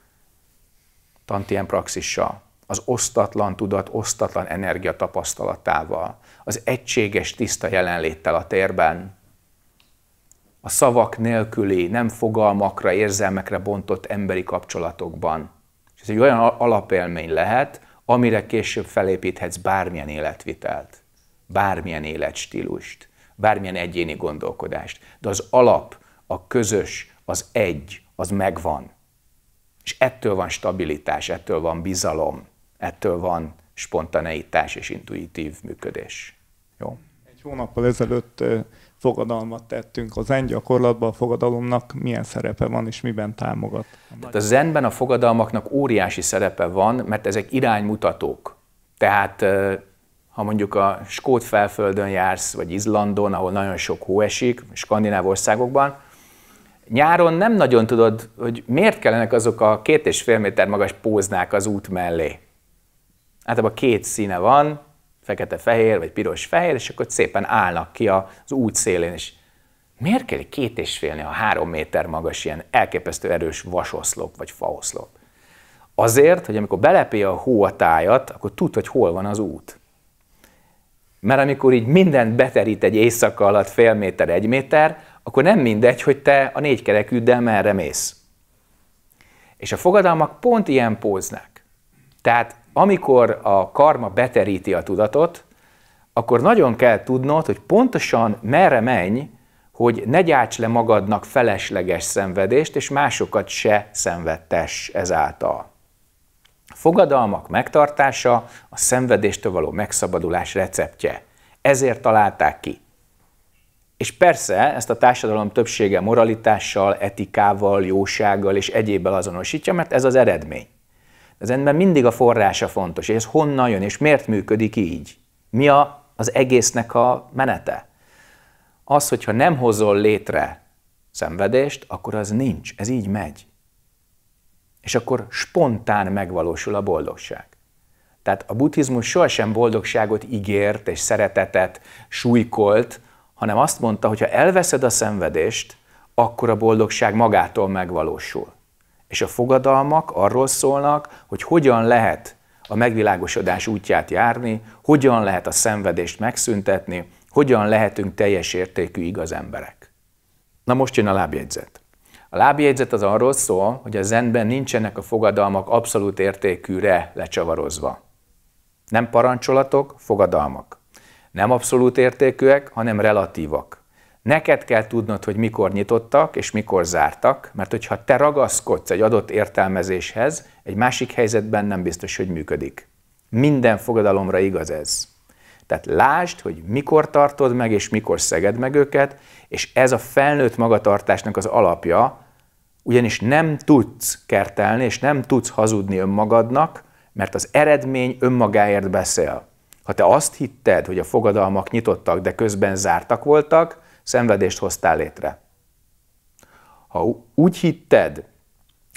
tantien praxissal, az osztatlan tudat, osztatlan energia tapasztalatával, az egységes, tiszta jelenléttel a térben, a szavak nélküli, nem fogalmakra, érzelmekre bontott emberi kapcsolatokban. És ez egy olyan alapélmény lehet, amire később felépíthetsz bármilyen életvitelt, bármilyen életstílust, bármilyen egyéni gondolkodást. De az alap, a közös, az egy, az megvan. És ettől van stabilitás, ettől van bizalom, ettől van spontaneitás és intuitív működés. Jó? Egy hónappal ezelőtt fogadalmat tettünk. A zen gyakorlatban a fogadalomnak milyen szerepe van és miben támogat? Tehát a zenben a fogadalmaknak óriási szerepe van, mert ezek iránymutatók. Tehát ha mondjuk a Skót felföldön jársz, vagy Izlandon, ahol nagyon sok hó esik, skandináv országokban, nyáron nem nagyon tudod, hogy miért kellenek azok a két és fél méter magas póznák az út mellé. Általában két színe van, fekete-fehér, vagy piros-fehér, és akkor szépen állnak ki az út szélén, és miért kell egy két és félnél a három méter magas ilyen elképesztő erős vasoszlop, vagy faoszlop? Azért, hogy amikor belepé a hó a tájat, akkor tudd, hogy hol van az út. Mert amikor így mindent beterít egy éjszaka alatt fél méter, egy méter, akkor nem mindegy, hogy te a négy kereküddel merre mész. És a fogadalmak pont ilyen póznák. Tehát amikor a karma beteríti a tudatot, akkor nagyon kell tudnod, hogy pontosan merre menj, hogy ne gyárts le magadnak felesleges szenvedést, és másokat se szenvedtes ezáltal. A fogadalmak megtartása a szenvedéstől való megszabadulás receptje. Ezért találták ki. És persze ezt a társadalom többsége moralitással, etikával, jósággal és egyébbel azonosítja, mert ez az eredmény. Ez ember mindig a forrása fontos, és ez honnan jön, és miért működik így. Mi a, az egésznek a menete? Az, hogyha nem hozol létre szenvedést, akkor az nincs, ez így megy. És akkor spontán megvalósul a boldogság. Tehát a buddhizmus sohasem boldogságot ígért és szeretetet súlykolt, hanem azt mondta, hogy ha elveszed a szenvedést, akkor a boldogság magától megvalósul. És a fogadalmak arról szólnak, hogy hogyan lehet a megvilágosodás útját járni, hogyan lehet a szenvedést megszüntetni, hogyan lehetünk teljes értékű igaz emberek. Na most jön a lábjegyzet. A lábjegyzet az arról szól, hogy a zenben nincsenek a fogadalmak abszolút értékűre lecsavarozva. Nem parancsolatok, fogadalmak. Nem abszolút értékűek, hanem relatívak. Neked kell tudnod, hogy mikor nyitottak és mikor zártak, mert hogyha te ragaszkodsz egy adott értelmezéshez, egy másik helyzetben nem biztos, hogy működik. Minden fogadalomra igaz ez. Tehát lásd, hogy mikor tartod meg és mikor szeged meg őket, és ez a felnőtt magatartásnak az alapja, ugyanis nem tudsz kertelni és nem tudsz hazudni önmagadnak, mert az eredmény önmagáért beszél. Ha te azt hitted, hogy a fogadalmak nyitottak, de közben zártak voltak, szenvedést hoztál létre. Ha úgy hitted,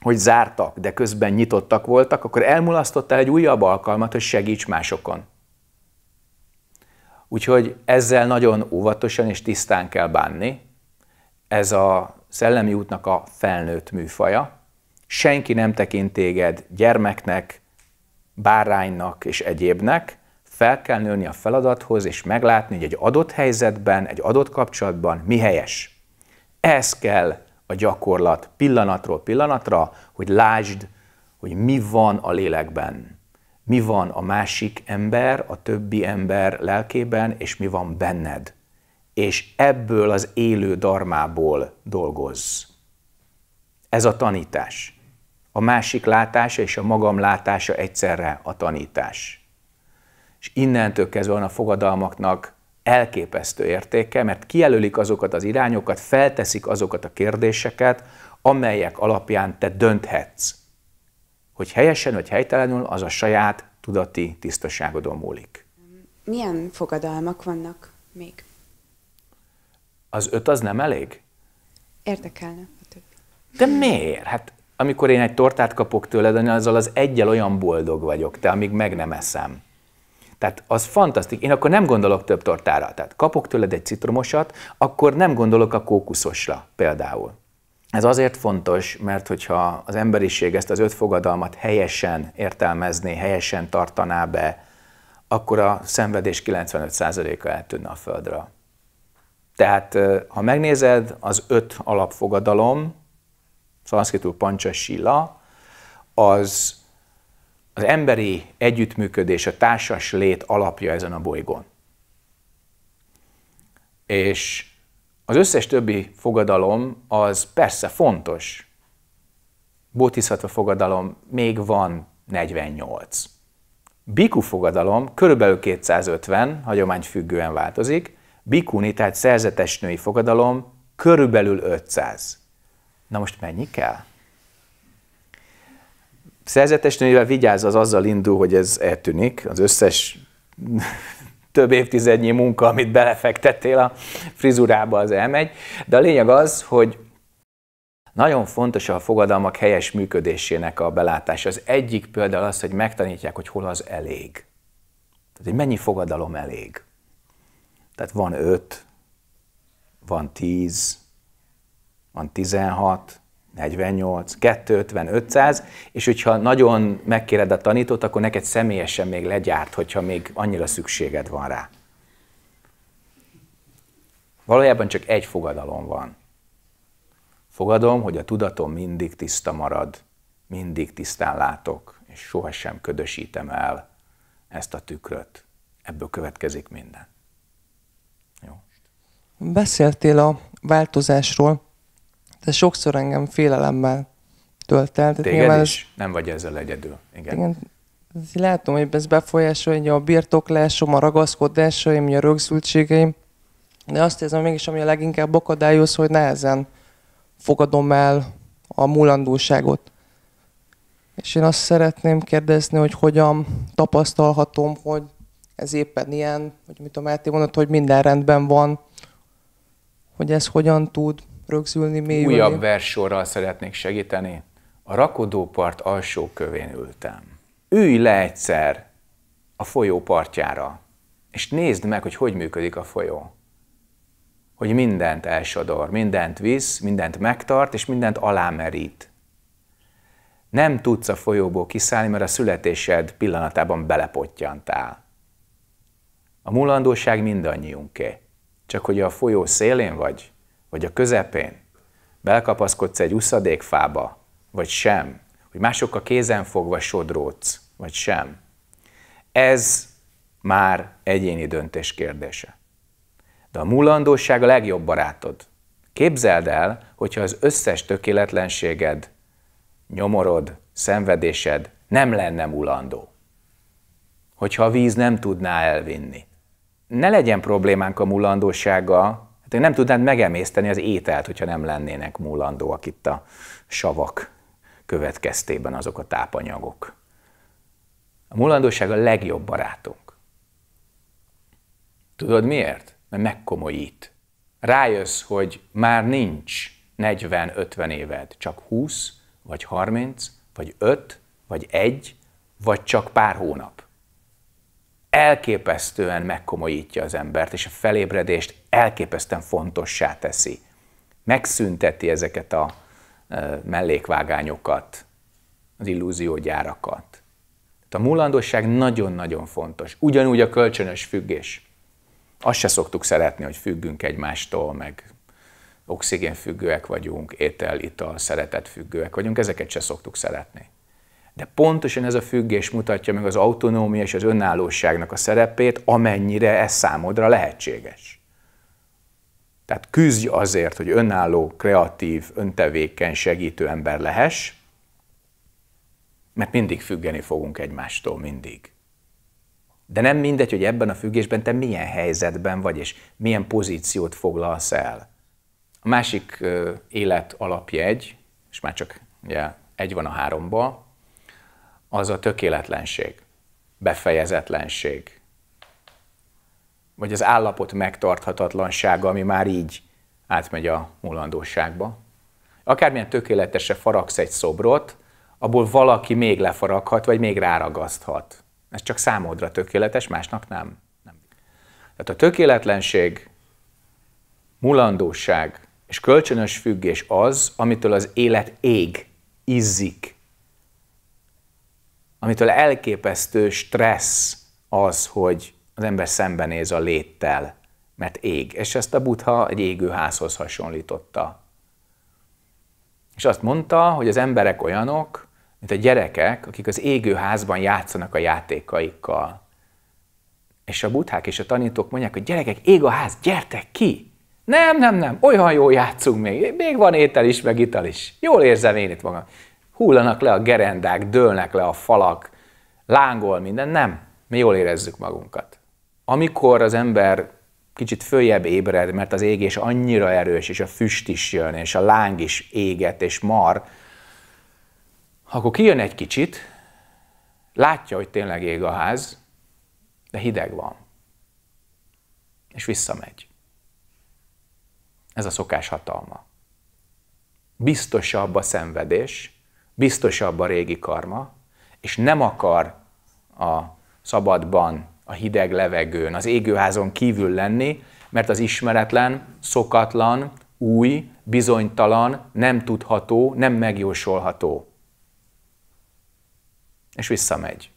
hogy zártak, de közben nyitottak voltak, akkor elmulasztottál egy újabb alkalmat, hogy segíts másokon. Úgyhogy ezzel nagyon óvatosan és tisztán kell bánni. Ez a szellemi útnak a felnőtt műfaja. Senki nem tekint téged gyermeknek, báránynak és egyébnek, fel kell nőni a feladathoz, és meglátni, hogy egy adott helyzetben, egy adott kapcsolatban mi helyes. Ez kell a gyakorlat pillanatról pillanatra, hogy lásd, hogy mi van a lélekben, mi van a másik ember, a többi ember lelkében, és mi van benned. És ebből az élő darmából dolgozz. Ez a tanítás. A másik látása és a magam látása egyszerre a tanítás és innentől kezdve van a fogadalmaknak elképesztő értéke, mert kijelölik azokat az irányokat, felteszik azokat a kérdéseket, amelyek alapján te dönthetsz. Hogy helyesen vagy helytelenül, az a saját tudati tisztaságodon múlik. Milyen fogadalmak vannak még? Az öt az nem elég? Érdekelne a többi. De miért? Hát amikor én egy tortát kapok tőled, azzal az egyel olyan boldog vagyok, te amíg meg nem eszem. Tehát az fantasztik. Én akkor nem gondolok több tortára. Tehát kapok tőled egy citromosat, akkor nem gondolok a kókuszosra például. Ez azért fontos, mert hogyha az emberiség ezt az öt fogadalmat helyesen értelmezné, helyesen tartaná be, akkor a szenvedés 95%-a eltűnne a földre. Tehát, ha megnézed, az öt alapfogadalom, szanszkritul pancsa sila, az az emberi együttműködés, a társas lét alapja ezen a bolygón. És az összes többi fogadalom az persze fontos. Bótiszhatva fogadalom még van 48. Biku fogadalom körülbelül 250, hagyomány függően változik, bikuni, tehát szerzetes női fogadalom körülbelül 500. Na most mennyi kell? Szerzetesnőjével vigyáz az azzal indul, hogy ez eltűnik, az összes több évtizednyi munka, amit belefektettél a frizurába, az elmegy. De a lényeg az, hogy nagyon fontos a fogadalmak helyes működésének a belátása. Az egyik például az, hogy megtanítják, hogy hol az elég. Tehát, hogy mennyi fogadalom elég. Tehát van öt, van tíz, van tizenhat, 48, 250, 500, és hogyha nagyon megkéred a tanítót, akkor neked személyesen még legyárt, hogyha még annyira szükséged van rá. Valójában csak egy fogadalom van. Fogadom, hogy a tudatom mindig tiszta marad, mindig tisztán látok, és sohasem ködösítem el ezt a tükröt. Ebből következik minden. Jó. Beszéltél a változásról, de sokszor engem félelemmel tölt el. Tehát Téged is? Ez, nem vagy ezzel egyedül. Igen. igen látom, hogy ez befolyásolja a birtoklásom, a ragaszkodásaim, a rögzültségeim, de azt érzem mégis, ami a leginkább akadályoz, hogy nehezen fogadom el a mulandóságot. És én azt szeretném kérdezni, hogy hogyan tapasztalhatom, hogy ez éppen ilyen, hogy mit a Máté mondott, hogy minden rendben van, hogy ez hogyan tud rögzülni, mélyülni. Újabb versorral szeretnék segíteni. A rakodópart alsó kövén ültem. Ülj le egyszer a folyó partjára, és nézd meg, hogy hogy működik a folyó. Hogy mindent elsodor, mindent visz, mindent megtart, és mindent alámerít. Nem tudsz a folyóból kiszállni, mert a születésed pillanatában belepottyantál. A mulandóság mindannyiunké, csak hogy a folyó szélén vagy, vagy a közepén, belkapaszkodsz egy uszadékfába, vagy sem, hogy mások a kézen fogva sodródsz, vagy sem. Ez már egyéni döntés kérdése. De a mulandóság a legjobb barátod. Képzeld el, hogyha az összes tökéletlenséged, nyomorod, szenvedésed nem lenne mulandó. Hogyha a víz nem tudná elvinni. Ne legyen problémánk a mulandósággal, te nem tudnád megemészteni az ételt, hogyha nem lennének múlandóak itt a savak következtében azok a tápanyagok. A múlandóság a legjobb barátunk. Tudod miért? Mert megkomolyít. Rájössz, hogy már nincs 40-50 éved, csak 20, vagy 30, vagy 5, vagy 1, vagy csak pár hónap elképesztően megkomolyítja az embert, és a felébredést elképesztően fontossá teszi. Megszünteti ezeket a mellékvágányokat, az illúziógyárakat. a mulandóság nagyon-nagyon fontos. Ugyanúgy a kölcsönös függés. Azt se szoktuk szeretni, hogy függünk egymástól, meg oxigénfüggőek vagyunk, étel, ital, szeretetfüggőek vagyunk, ezeket se szoktuk szeretni. De pontosan ez a függés mutatja meg az autonómia és az önállóságnak a szerepét, amennyire ez számodra lehetséges. Tehát küzdj azért, hogy önálló, kreatív, öntevékeny, segítő ember lehess, mert mindig függeni fogunk egymástól, mindig. De nem mindegy, hogy ebben a függésben te milyen helyzetben vagy, és milyen pozíciót foglalsz el. A másik élet alapjegy, és már csak ugye, egy van a háromba, az a tökéletlenség, befejezetlenség, vagy az állapot megtarthatatlansága, ami már így átmegy a mulandóságba. Akármilyen tökéletesen faragsz egy szobrot, abból valaki még lefaraghat, vagy még ráragaszthat. Ez csak számodra tökéletes, másnak nem. nem. Tehát a tökéletlenség, mulandóság és kölcsönös függés az, amitől az élet ég, izzik, amitől elképesztő stressz az, hogy az ember szembenéz a léttel, mert ég. És ezt a butha egy égőházhoz hasonlította. És azt mondta, hogy az emberek olyanok, mint a gyerekek, akik az égőházban játszanak a játékaikkal. És a buthák és a tanítók mondják, hogy gyerekek, ég a ház, gyertek ki! Nem, nem, nem, olyan jól játszunk még, még van étel is, meg ital is. Jól érzem én itt magam hullanak le a gerendák, dőlnek le a falak, lángol minden, nem. Mi jól érezzük magunkat. Amikor az ember kicsit följebb ébred, mert az égés annyira erős, és a füst is jön, és a láng is éget, és mar, akkor kijön egy kicsit, látja, hogy tényleg ég a ház, de hideg van. És visszamegy. Ez a szokás hatalma. Biztosabb a szenvedés, biztosabb a régi karma, és nem akar a szabadban, a hideg levegőn, az égőházon kívül lenni, mert az ismeretlen, szokatlan, új, bizonytalan, nem tudható, nem megjósolható. És visszamegy.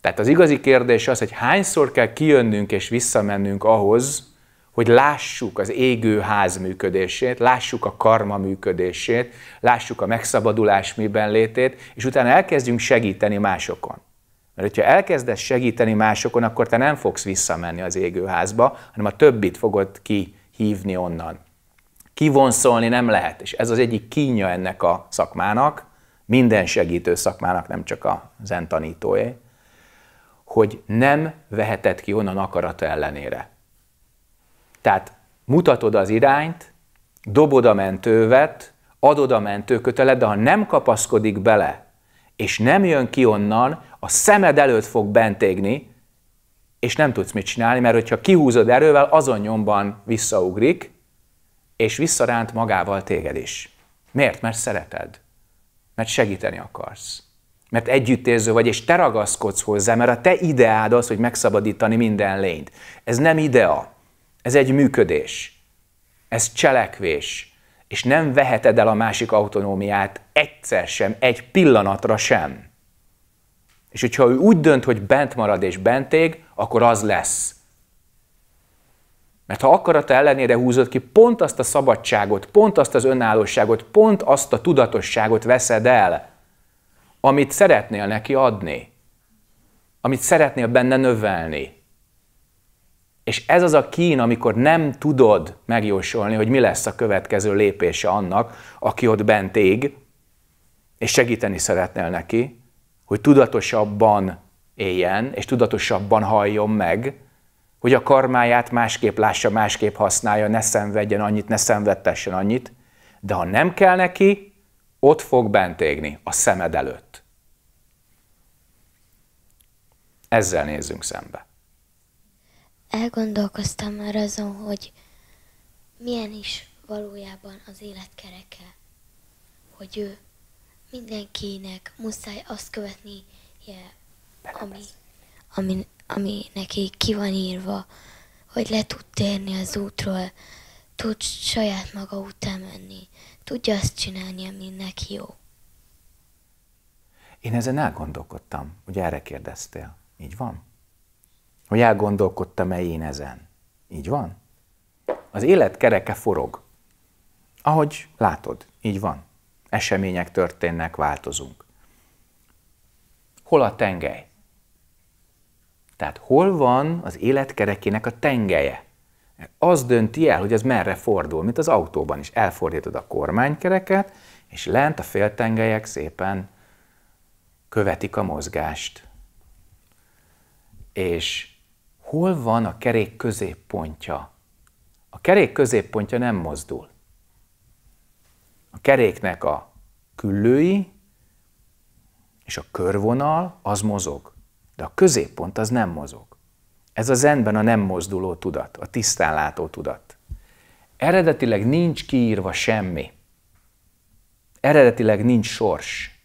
Tehát az igazi kérdés az, hogy hányszor kell kijönnünk és visszamennünk ahhoz, hogy lássuk az égő ház működését, lássuk a karma működését, lássuk a megszabadulás miben létét, és utána elkezdjünk segíteni másokon. Mert hogyha elkezdesz segíteni másokon, akkor te nem fogsz visszamenni az égőházba, hanem a többit fogod kihívni onnan. Kivonszolni nem lehet, és ez az egyik kínja ennek a szakmának, minden segítő szakmának, nem csak a zen tanítóé, hogy nem veheted ki onnan akarata ellenére. Tehát mutatod az irányt, dobod a mentővet, adod a mentőkötelet, de ha nem kapaszkodik bele, és nem jön ki onnan, a szemed előtt fog bentégni, és nem tudsz mit csinálni, mert hogyha kihúzod erővel, azon nyomban visszaugrik, és visszaránt magával téged is. Miért? Mert szereted. Mert segíteni akarsz. Mert együttérző vagy, és te ragaszkodsz hozzá, mert a te ideád az, hogy megszabadítani minden lényt. Ez nem idea. Ez egy működés. Ez cselekvés. És nem veheted el a másik autonómiát egyszer sem, egy pillanatra sem. És hogyha ő úgy dönt, hogy bent marad és bentég, akkor az lesz. Mert ha akarata ellenére húzod ki, pont azt a szabadságot, pont azt az önállóságot, pont azt a tudatosságot veszed el, amit szeretnél neki adni, amit szeretnél benne növelni. És ez az a kín, amikor nem tudod megjósolni, hogy mi lesz a következő lépése annak, aki ott bent ég, és segíteni szeretnél neki, hogy tudatosabban éljen, és tudatosabban halljon meg, hogy a karmáját másképp lássa, másképp használja, ne szenvedjen annyit, ne szenvedtessen annyit, de ha nem kell neki, ott fog bent égni, a szemed előtt. Ezzel nézzünk szembe. Elgondolkoztam már azon, hogy milyen is valójában az élet kereke, hogy ő mindenkinek muszáj azt követnie, ami, ami, ami neki ki van írva, hogy le tud térni az útról, tud saját maga után menni, tudja azt csinálni, ami neki jó. Én ezen elgondolkodtam, hogy erre kérdeztél, így van? Hogy elgondolkodtam-e én ezen? Így van? Az élet kereke forog. Ahogy látod, így van. Események történnek, változunk. Hol a tengely? Tehát hol van az életkerekének a tengelye? Az dönti el, hogy ez merre fordul, mint az autóban is. Elfordítod a kormánykereket, és lent a féltengelyek szépen követik a mozgást. És hol van a kerék középpontja. A kerék középpontja nem mozdul. A keréknek a küllői és a körvonal az mozog, de a középpont az nem mozog. Ez a zenben a nem mozduló tudat, a tisztán látó tudat. Eredetileg nincs kiírva semmi. Eredetileg nincs sors,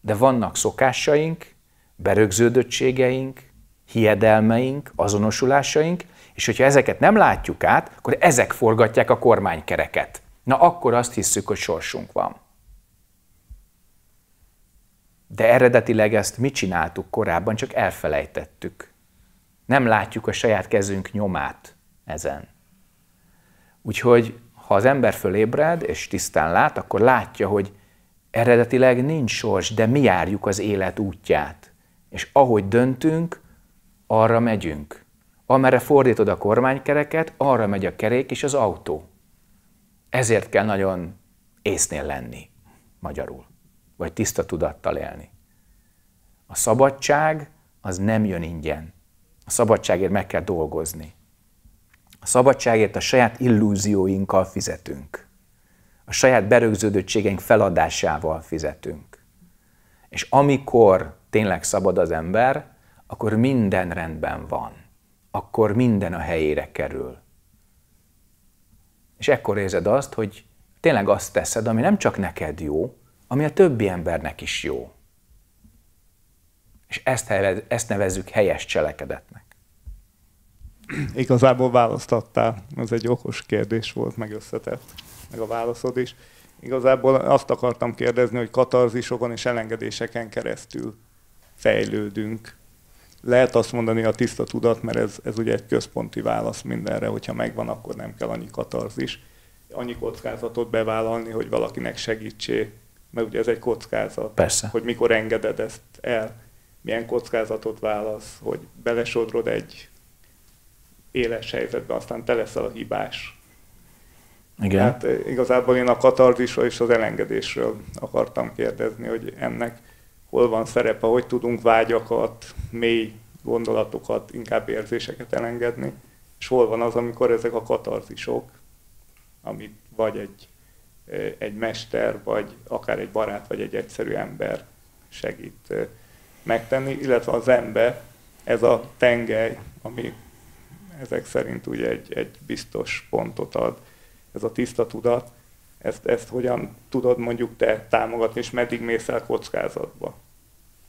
de vannak szokásaink, berögződöttségeink, hiedelmeink, azonosulásaink, és hogyha ezeket nem látjuk át, akkor ezek forgatják a kormánykereket. Na akkor azt hisszük, hogy sorsunk van. De eredetileg ezt mi csináltuk korábban, csak elfelejtettük. Nem látjuk a saját kezünk nyomát ezen. Úgyhogy, ha az ember fölébred és tisztán lát, akkor látja, hogy eredetileg nincs sors, de mi járjuk az élet útját. És ahogy döntünk, arra megyünk. Amerre fordítod a kormánykereket, arra megy a kerék és az autó. Ezért kell nagyon észnél lenni, magyarul, vagy tiszta tudattal élni. A szabadság az nem jön ingyen. A szabadságért meg kell dolgozni. A szabadságért a saját illúzióinkkal fizetünk. A saját berögződöttségeink feladásával fizetünk. És amikor tényleg szabad az ember, akkor minden rendben van, akkor minden a helyére kerül. És ekkor érzed azt, hogy tényleg azt teszed, ami nem csak neked jó, ami a többi embernek is jó. És ezt, ezt nevezzük helyes cselekedetnek. Igazából választattál, ez egy okos kérdés volt, meg összetett, meg a válaszod is. Igazából azt akartam kérdezni, hogy katarzisokon és elengedéseken keresztül fejlődünk lehet azt mondani a tiszta tudat, mert ez, ez ugye egy központi válasz mindenre, hogyha megvan, akkor nem kell annyi katarzis, annyi kockázatot bevállalni, hogy valakinek segítsé, mert ugye ez egy kockázat, Persze. hogy mikor engeded ezt el, milyen kockázatot válasz, hogy belesodrod egy éles helyzetbe, aztán te leszel a hibás. Igen. Hát eh, igazából én a katarzisról és az elengedésről akartam kérdezni, hogy ennek hol van szerepe, hogy tudunk vágyakat, mély gondolatokat, inkább érzéseket elengedni, és hol van az, amikor ezek a katarzisok, amit vagy egy, egy mester, vagy akár egy barát, vagy egy egyszerű ember segít megtenni, illetve az ember, ez a tengely, ami ezek szerint ugye egy, egy biztos pontot ad, ez a tiszta tudat, ezt, ezt hogyan tudod mondjuk te támogatni, és meddig mész el kockázatba?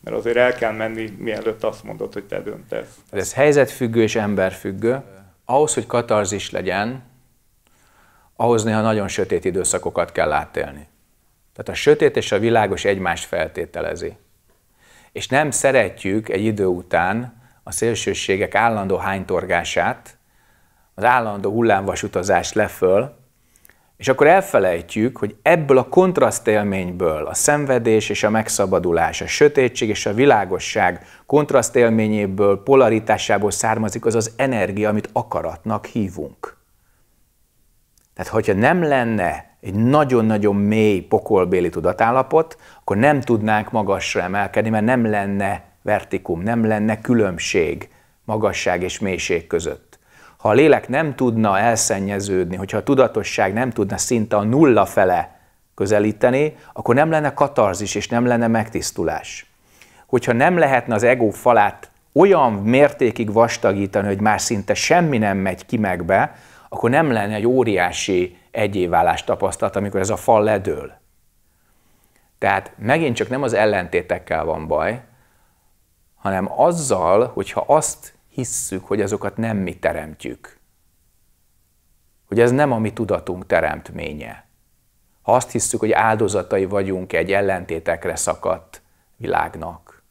Mert azért el kell menni, mielőtt azt mondod, hogy te döntesz. Ez helyzetfüggő és emberfüggő. Ahhoz, hogy katarzis legyen, ahhoz néha nagyon sötét időszakokat kell átélni. Tehát a sötét és a világos egymást feltételezi. És nem szeretjük egy idő után a szélsőségek állandó hánytorgását, az állandó hullámvasutazást leföl, és akkor elfelejtjük, hogy ebből a kontrasztélményből, a szenvedés és a megszabadulás, a sötétség és a világosság kontrasztélményéből, polaritásából származik az az energia, amit akaratnak hívunk. Tehát, hogyha nem lenne egy nagyon-nagyon mély pokolbéli tudatállapot, akkor nem tudnánk magasra emelkedni, mert nem lenne vertikum, nem lenne különbség magasság és mélység között ha a lélek nem tudna elszennyeződni, hogyha a tudatosság nem tudna szinte a nulla fele közelíteni, akkor nem lenne katarzis és nem lenne megtisztulás. Hogyha nem lehetne az ego falát olyan mértékig vastagítani, hogy már szinte semmi nem megy ki be, akkor nem lenne egy óriási egyéválás tapasztalat, amikor ez a fal ledől. Tehát megint csak nem az ellentétekkel van baj, hanem azzal, hogyha azt hisszük, hogy azokat nem mi teremtjük. Hogy ez nem a mi tudatunk teremtménye. Ha azt hisszük, hogy áldozatai vagyunk egy ellentétekre szakadt világnak.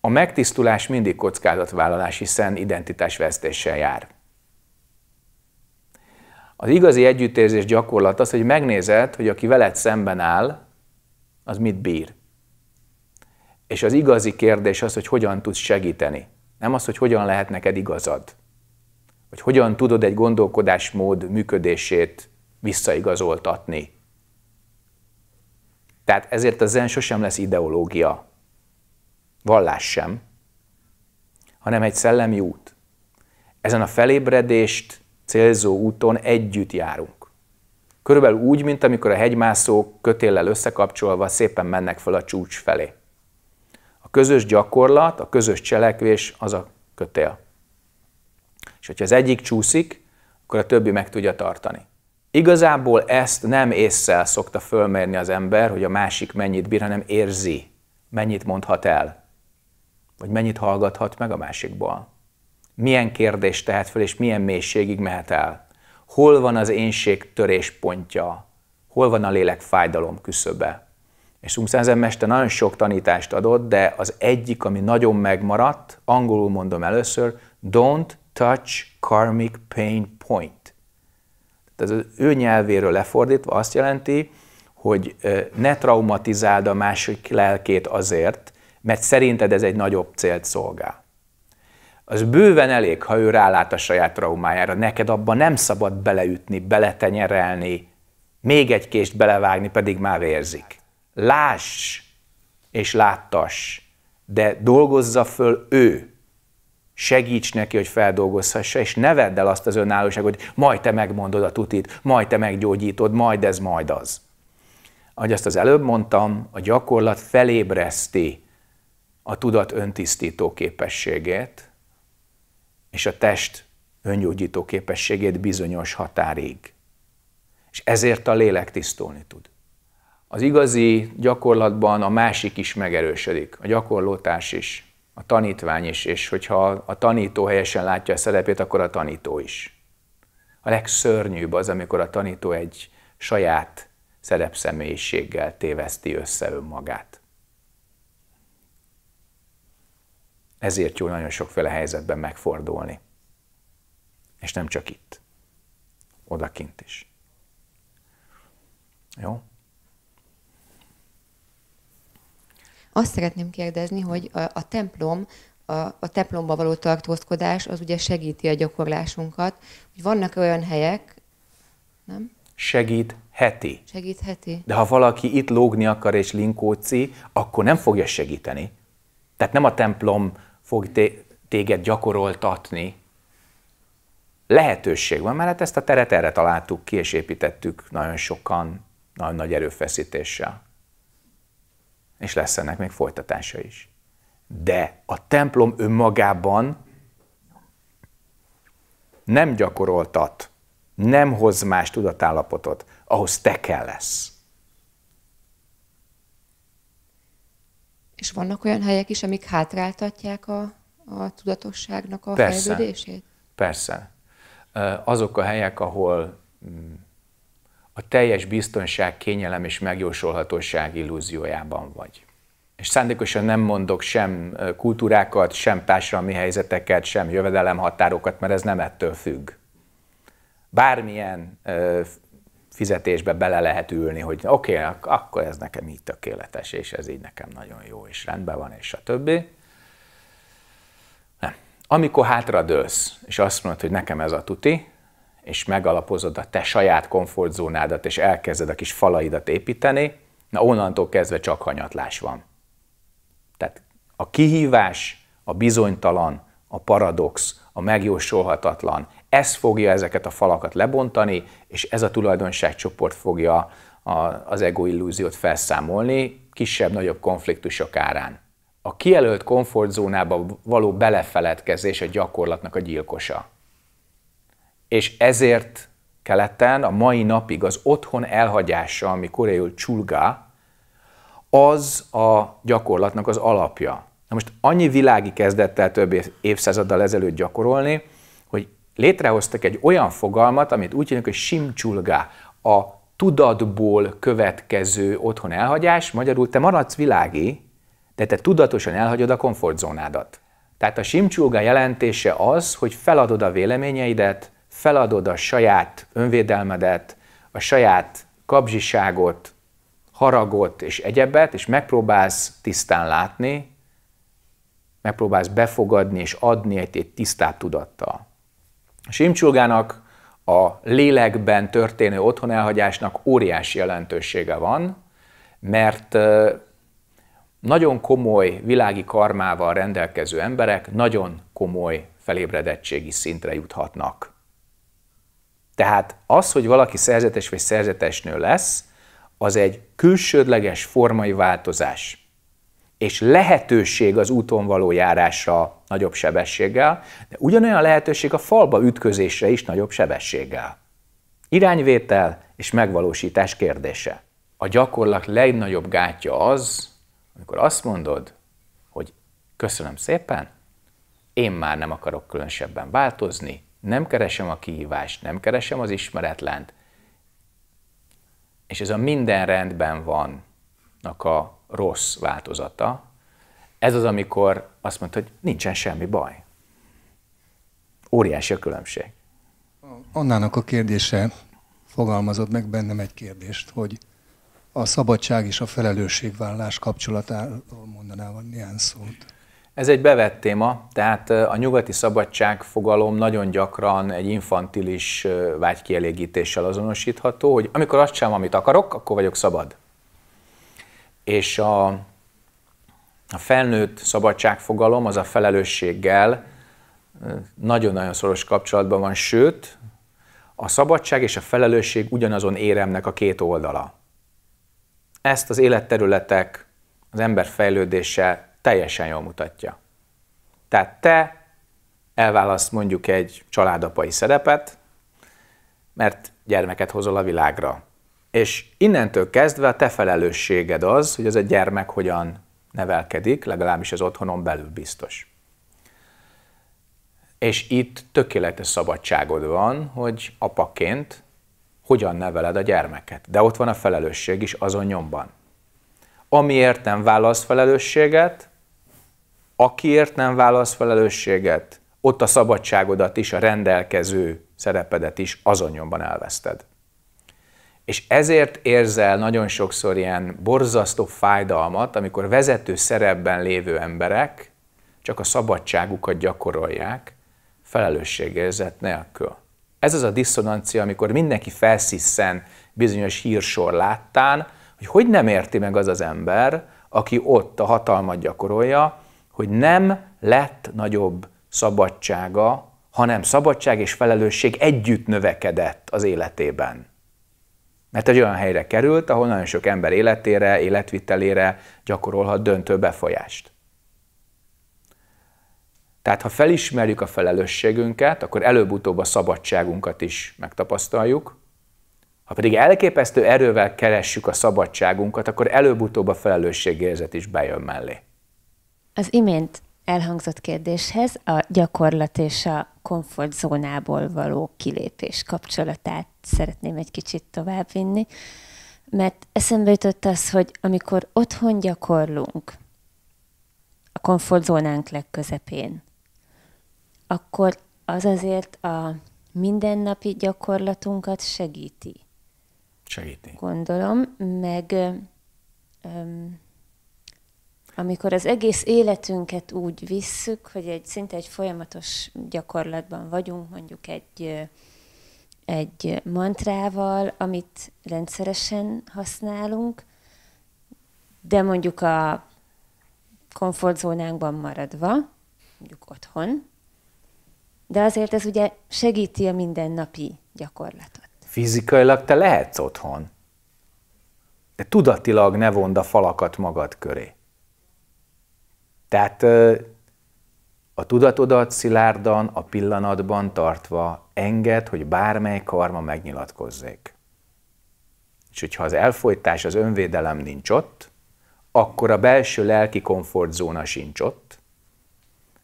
A megtisztulás mindig kockázatvállalás, hiszen identitásvesztéssel jár. Az igazi együttérzés gyakorlat az, hogy megnézed, hogy aki veled szemben áll, az mit bír. És az igazi kérdés az, hogy hogyan tudsz segíteni nem az, hogy hogyan lehet neked igazad, vagy hogyan tudod egy gondolkodásmód működését visszaigazoltatni. Tehát ezért a zen sosem lesz ideológia, vallás sem, hanem egy szellemi út. Ezen a felébredést célzó úton együtt járunk. Körülbelül úgy, mint amikor a hegymászók kötéllel összekapcsolva szépen mennek fel a csúcs felé közös gyakorlat, a közös cselekvés az a kötél. És hogyha az egyik csúszik, akkor a többi meg tudja tartani. Igazából ezt nem észszel szokta fölmérni az ember, hogy a másik mennyit bír, hanem érzi, mennyit mondhat el, vagy mennyit hallgathat meg a másikból. Milyen kérdést tehet fel, és milyen mélységig mehet el. Hol van az énség töréspontja? Hol van a lélek fájdalom küszöbe? És Szumszázen Mester nagyon sok tanítást adott, de az egyik, ami nagyon megmaradt, angolul mondom először, don't touch karmic pain point. Tehát az ő nyelvéről lefordítva azt jelenti, hogy ne traumatizáld a másik lelkét azért, mert szerinted ez egy nagyobb célt szolgál. Az bőven elég, ha ő rálát a saját traumájára. Neked abban nem szabad beleütni, beletenyerelni, még egy kést belevágni, pedig már vérzik láss és láttass, de dolgozza föl ő. Segíts neki, hogy feldolgozhassa, és ne vedd el azt az önállóságot, hogy majd te megmondod a tutit, majd te meggyógyítod, majd ez, majd az. Ahogy azt az előbb mondtam, a gyakorlat felébreszti a tudat öntisztító képességét, és a test öngyógyító képességét bizonyos határig. És ezért a lélek tisztulni tud az igazi gyakorlatban a másik is megerősödik, a gyakorlótárs is, a tanítvány is, és hogyha a tanító helyesen látja a szerepét, akkor a tanító is. A legszörnyűbb az, amikor a tanító egy saját szerepszemélyiséggel téveszti össze önmagát. Ezért jó nagyon sokféle helyzetben megfordulni. És nem csak itt, odakint is. Jó? Azt szeretném kérdezni, hogy a, a templom, a, a templomba való tartózkodás az ugye segíti a gyakorlásunkat, hogy vannak olyan helyek, nem? Segít Segít Segítheti. De ha valaki itt lógni akar és linkóci, akkor nem fogja segíteni. Tehát nem a templom fog téged gyakoroltatni. Lehetőség van, mert hát ezt a teret erre találtuk ki, és építettük nagyon sokan, nagyon nagy erőfeszítéssel és lesz ennek még folytatása is. De a templom önmagában nem gyakoroltat, nem hoz más tudatállapotot, ahhoz te kell lesz. És vannak olyan helyek is, amik hátráltatják a, a tudatosságnak a persze, fejlődését? Persze. Azok a helyek, ahol mm, a teljes biztonság, kényelem és megjósolhatóság illúziójában vagy. És szándékosan nem mondok sem kultúrákat, sem társadalmi helyzeteket, sem jövedelemhatárokat, mert ez nem ettől függ. Bármilyen ö, fizetésbe bele lehet ülni, hogy oké, okay, akkor ez nekem így tökéletes, és ez így nekem nagyon jó, és rendben van, és a többi. Nem. Amikor hátradőlsz, és azt mondod, hogy nekem ez a tuti, és megalapozod a te saját komfortzónádat, és elkezded a kis falaidat építeni, na onnantól kezdve csak hanyatlás van. Tehát a kihívás, a bizonytalan, a paradox, a megjósolhatatlan, ez fogja ezeket a falakat lebontani, és ez a tulajdonságcsoport fogja a, az egoillúziót felszámolni, kisebb-nagyobb konfliktusok árán. A kijelölt komfortzónába való belefeledkezés a gyakorlatnak a gyilkosa és ezért keleten a mai napig az otthon elhagyása, ami koreul csulga, az a gyakorlatnak az alapja. Na most annyi világi kezdett el több évszázaddal ezelőtt gyakorolni, hogy létrehoztak egy olyan fogalmat, amit úgy hívnak, hogy simcsulga, a tudatból következő otthon elhagyás, magyarul te maradsz világi, de te tudatosan elhagyod a komfortzónádat. Tehát a simcsulga jelentése az, hogy feladod a véleményeidet, feladod a saját önvédelmedet, a saját kapzsiságot, haragot és egyebet, és megpróbálsz tisztán látni, megpróbálsz befogadni és adni egy, egy tisztát tudattal. Simcsulgának a lélekben történő otthon elhagyásnak óriási jelentősége van, mert nagyon komoly világi karmával rendelkező emberek nagyon komoly felébredettségi szintre juthatnak. Tehát az, hogy valaki szerzetes vagy szerzetesnő lesz, az egy külsődleges formai változás. És lehetőség az úton való járásra nagyobb sebességgel, de ugyanolyan lehetőség a falba ütközésre is nagyobb sebességgel. Irányvétel és megvalósítás kérdése. A gyakorlat legnagyobb gátja az, amikor azt mondod, hogy köszönöm szépen, én már nem akarok különösebben változni, nem keresem a kihívást, nem keresem az ismeretlent. És ez a minden rendben vannak a rossz változata. Ez az, amikor azt mondta, hogy nincsen semmi baj. Óriási a különbség. Annának a kérdése fogalmazott meg bennem egy kérdést, hogy a szabadság és a felelősségvállás kapcsolatáról mondanál néhány szót. Ez egy bevett téma, tehát a nyugati szabadság fogalom nagyon gyakran egy infantilis vágykielégítéssel azonosítható, hogy amikor azt sem, amit akarok, akkor vagyok szabad. És a, a felnőtt szabadságfogalom az a felelősséggel nagyon-nagyon szoros kapcsolatban van, sőt, a szabadság és a felelősség ugyanazon éremnek a két oldala. Ezt az életterületek, az ember fejlődése teljesen jól mutatja. Tehát te elválaszt mondjuk egy családapai szerepet, mert gyermeket hozol a világra. És innentől kezdve a te felelősséged az, hogy ez a gyermek hogyan nevelkedik, legalábbis az otthonon belül biztos. És itt tökéletes szabadságod van, hogy apaként hogyan neveled a gyermeket. De ott van a felelősség is azon nyomban. Amiért nem válasz felelősséget, akiért nem válasz felelősséget, ott a szabadságodat is, a rendelkező szerepedet is azonnyomban elveszted. És ezért érzel nagyon sokszor ilyen borzasztó fájdalmat, amikor vezető szerepben lévő emberek csak a szabadságukat gyakorolják, felelősségérzet nélkül. Ez az a diszonancia, amikor mindenki felsziszen bizonyos hírsor láttán, hogy hogy nem érti meg az az ember, aki ott a hatalmat gyakorolja, hogy nem lett nagyobb szabadsága, hanem szabadság és felelősség együtt növekedett az életében. Mert egy olyan helyre került, ahol nagyon sok ember életére, életvitelére gyakorolhat döntő befolyást. Tehát ha felismerjük a felelősségünket, akkor előbb-utóbb a szabadságunkat is megtapasztaljuk. Ha pedig elképesztő erővel keressük a szabadságunkat, akkor előbb-utóbb a felelősségérzet is bejön mellé. Az imént elhangzott kérdéshez a gyakorlat és a komfortzónából való kilépés kapcsolatát szeretném egy kicsit továbbvinni, mert eszembe jutott az, hogy amikor otthon gyakorlunk, a komfortzónánk legközepén, akkor az azért a mindennapi gyakorlatunkat segíti. Segíti. Gondolom, meg öm, amikor az egész életünket úgy visszük, hogy egy szinte egy folyamatos gyakorlatban vagyunk, mondjuk egy, egy mantrával, amit rendszeresen használunk, de mondjuk a komfortzónánkban maradva, mondjuk otthon, de azért ez ugye segíti a mindennapi gyakorlatot. Fizikailag te lehetsz otthon, de tudatilag ne vond a falakat magad köré. Tehát a tudatodat szilárdan, a pillanatban tartva enged, hogy bármely karma megnyilatkozzék. És hogyha az elfolytás, az önvédelem nincs ott, akkor a belső lelki komfortzóna sincs ott,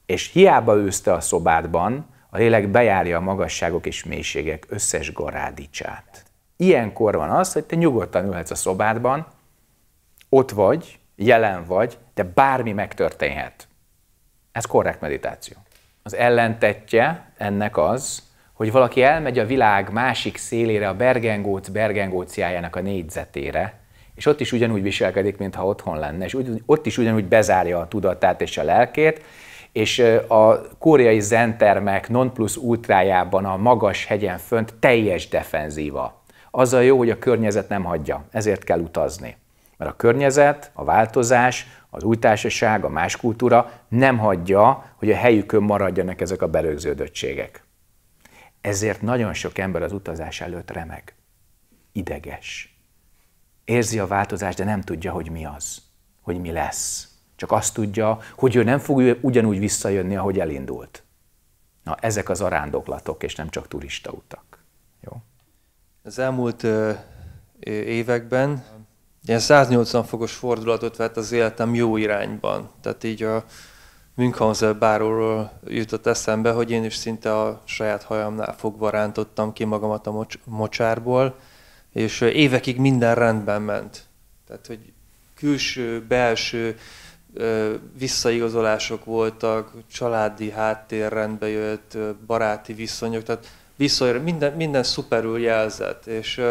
és hiába őzte a szobádban, a lélek bejárja a magasságok és mélységek összes garádicsát. Ilyenkor van az, hogy te nyugodtan ülhetsz a szobádban, ott vagy, jelen vagy, de bármi megtörténhet. Ez korrekt meditáció. Az ellentetje ennek az, hogy valaki elmegy a világ másik szélére, a bergengóc bergengóciájának a négyzetére, és ott is ugyanúgy viselkedik, mintha otthon lenne, és ott is ugyanúgy bezárja a tudatát és a lelkét, és a koreai zentermek non plus ultrájában a magas hegyen fönt teljes defenzíva. Az a jó, hogy a környezet nem hagyja, ezért kell utazni. Mert a környezet, a változás, az új társaság, a más kultúra nem hagyja, hogy a helyükön maradjanak ezek a berögződöttségek. Ezért nagyon sok ember az utazás előtt remeg, ideges. Érzi a változást, de nem tudja, hogy mi az, hogy mi lesz. Csak azt tudja, hogy ő nem fog ugyanúgy visszajönni, ahogy elindult. Na, ezek az arándoklatok, és nem csak turista utak. Jó? Az elmúlt ö, években ilyen 180 fokos fordulatot vett az életem jó irányban. Tehát így a Münchhauser báróról jutott eszembe, hogy én is szinte a saját hajamnál fogva rántottam ki magamat a mocs- mocsárból, és évekig minden rendben ment. Tehát, hogy külső, belső visszaigazolások voltak, családi háttér rendbe jött, baráti viszonyok, tehát viszonyra, minden, minden szuperül jelzett, és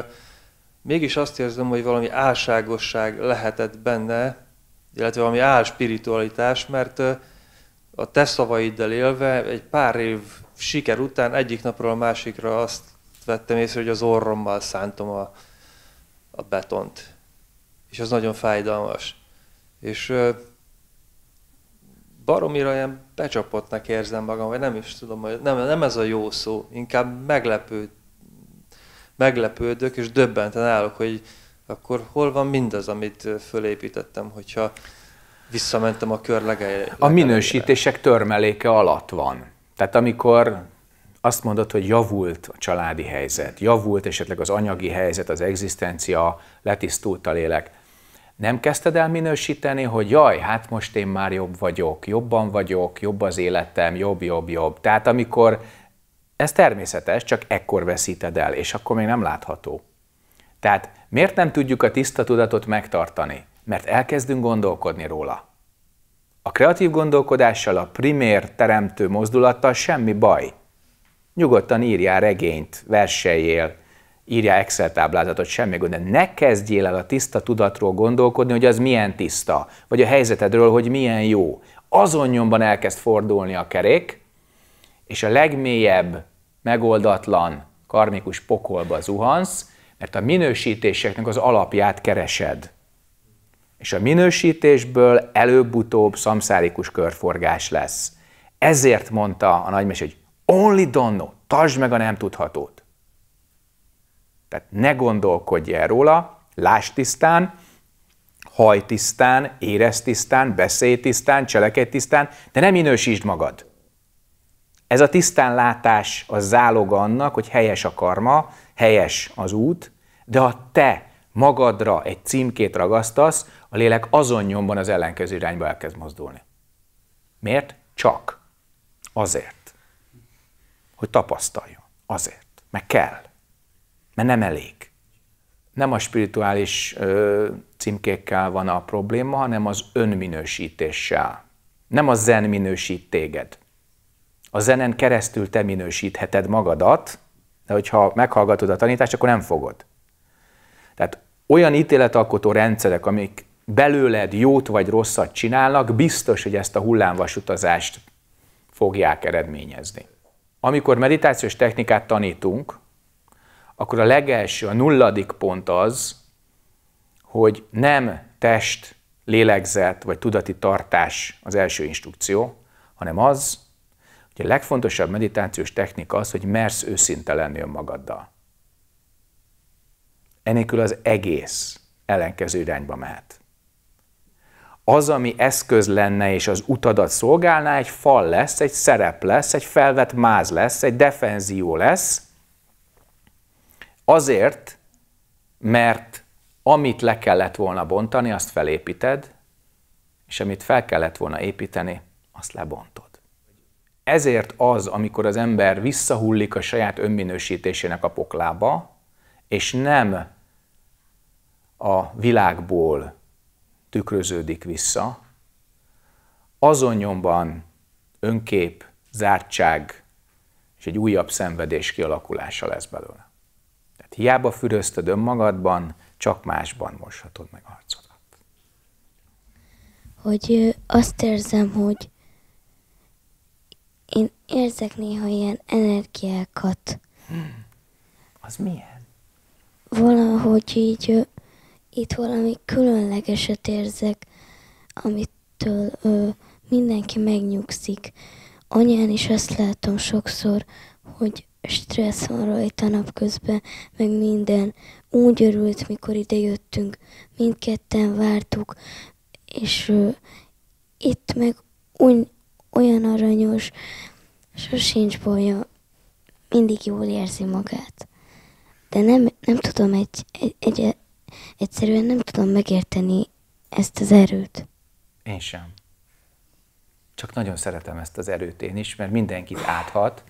mégis azt érzem, hogy valami álságosság lehetett benne, illetve valami álspiritualitás, mert a te szavaiddal élve egy pár év siker után egyik napról a másikra azt vettem észre, hogy az orrommal szántom a, a betont. És az nagyon fájdalmas. És baromira ilyen becsapottnak érzem magam, vagy nem is tudom, hogy nem, nem ez a jó szó, inkább meglepőd, meglepődök, és döbbenten állok, hogy akkor hol van mindaz, amit fölépítettem, hogyha visszamentem a kör A minősítések törmeléke alatt van. Tehát amikor azt mondod, hogy javult a családi helyzet, javult esetleg az anyagi helyzet, az egzisztencia, letisztult a lélek, nem kezdted el minősíteni, hogy jaj, hát most én már jobb vagyok, jobban vagyok, jobb az életem, jobb, jobb, jobb. Tehát amikor ez természetes, csak ekkor veszíted el, és akkor még nem látható. Tehát miért nem tudjuk a tiszta tudatot megtartani? Mert elkezdünk gondolkodni róla. A kreatív gondolkodással, a primér teremtő mozdulattal semmi baj. Nyugodtan írjál regényt, verseljél, írjál Excel táblázatot, semmi gond, de ne kezdjél el a tiszta tudatról gondolkodni, hogy az milyen tiszta, vagy a helyzetedről, hogy milyen jó. Azon nyomban elkezd fordulni a kerék, és a legmélyebb, megoldatlan karmikus pokolba zuhansz, mert a minősítéseknek az alapját keresed. És a minősítésből előbb-utóbb szamszárikus körforgás lesz. Ezért mondta a nagymes, hogy only donno, tartsd meg a nem tudhatót. Tehát ne gondolkodj el róla, láss tisztán, haj tisztán, érez tisztán, beszélj tisztán, cselekedj tisztán, de nem minősítsd magad. Ez a tisztánlátás a záloga annak, hogy helyes a karma, helyes az út, de ha te magadra egy címkét ragasztasz, a lélek azon nyomban az ellenkező irányba elkezd mozdulni. Miért? Csak. Azért. Hogy tapasztaljon. Azért. Meg kell. Mert nem elég. Nem a spirituális ö, címkékkel van a probléma, hanem az önminősítéssel. Nem a zen minősít téged a zenen keresztül te minősítheted magadat, de hogyha meghallgatod a tanítást, akkor nem fogod. Tehát olyan ítéletalkotó rendszerek, amik belőled jót vagy rosszat csinálnak, biztos, hogy ezt a hullámvasutazást fogják eredményezni. Amikor meditációs technikát tanítunk, akkor a legelső, a nulladik pont az, hogy nem test, lélegzet vagy tudati tartás az első instrukció, hanem az, Ugye a legfontosabb meditációs technika az, hogy mersz őszinte lenni önmagaddal. Enélkül az egész ellenkező irányba mehet. Az, ami eszköz lenne és az utadat szolgálná, egy fal lesz, egy szerep lesz, egy felvett máz lesz, egy defenzió lesz, azért, mert amit le kellett volna bontani, azt felépíted, és amit fel kellett volna építeni, azt lebontod. Ezért az, amikor az ember visszahullik a saját önminősítésének a poklába, és nem a világból tükröződik vissza, azon nyomban önkép, zártság és egy újabb szenvedés kialakulása lesz belőle. Tehát hiába fürözted önmagadban, csak másban moshatod meg arcodat. Hogy azt érzem, hogy én érzek néha ilyen energiákat. Hmm. Az milyen? Valahogy így ö, itt valami különlegeset érzek, amitől ö, mindenki megnyugszik. Anyán is azt látom sokszor, hogy stressz van rajta napközben, meg minden. Úgy örült, mikor idejöttünk, mindketten vártuk, és ö, itt meg úgy olyan aranyos, sosincs bolya, mindig jól érzi magát. De nem, nem tudom, egy, egy, egy, egyszerűen nem tudom megérteni ezt az erőt. Én sem. Csak nagyon szeretem ezt az erőt én is, mert mindenkit áthat,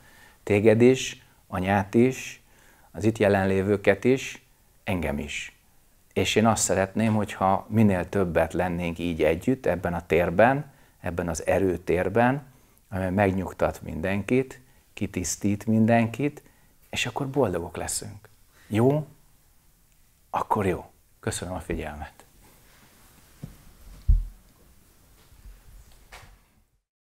téged is, anyát is, az itt jelenlévőket is, engem is. És én azt szeretném, hogyha minél többet lennénk így együtt ebben a térben, ebben az erőtérben, amely megnyugtat mindenkit, kitisztít mindenkit, és akkor boldogok leszünk. Jó? Akkor jó. Köszönöm a figyelmet.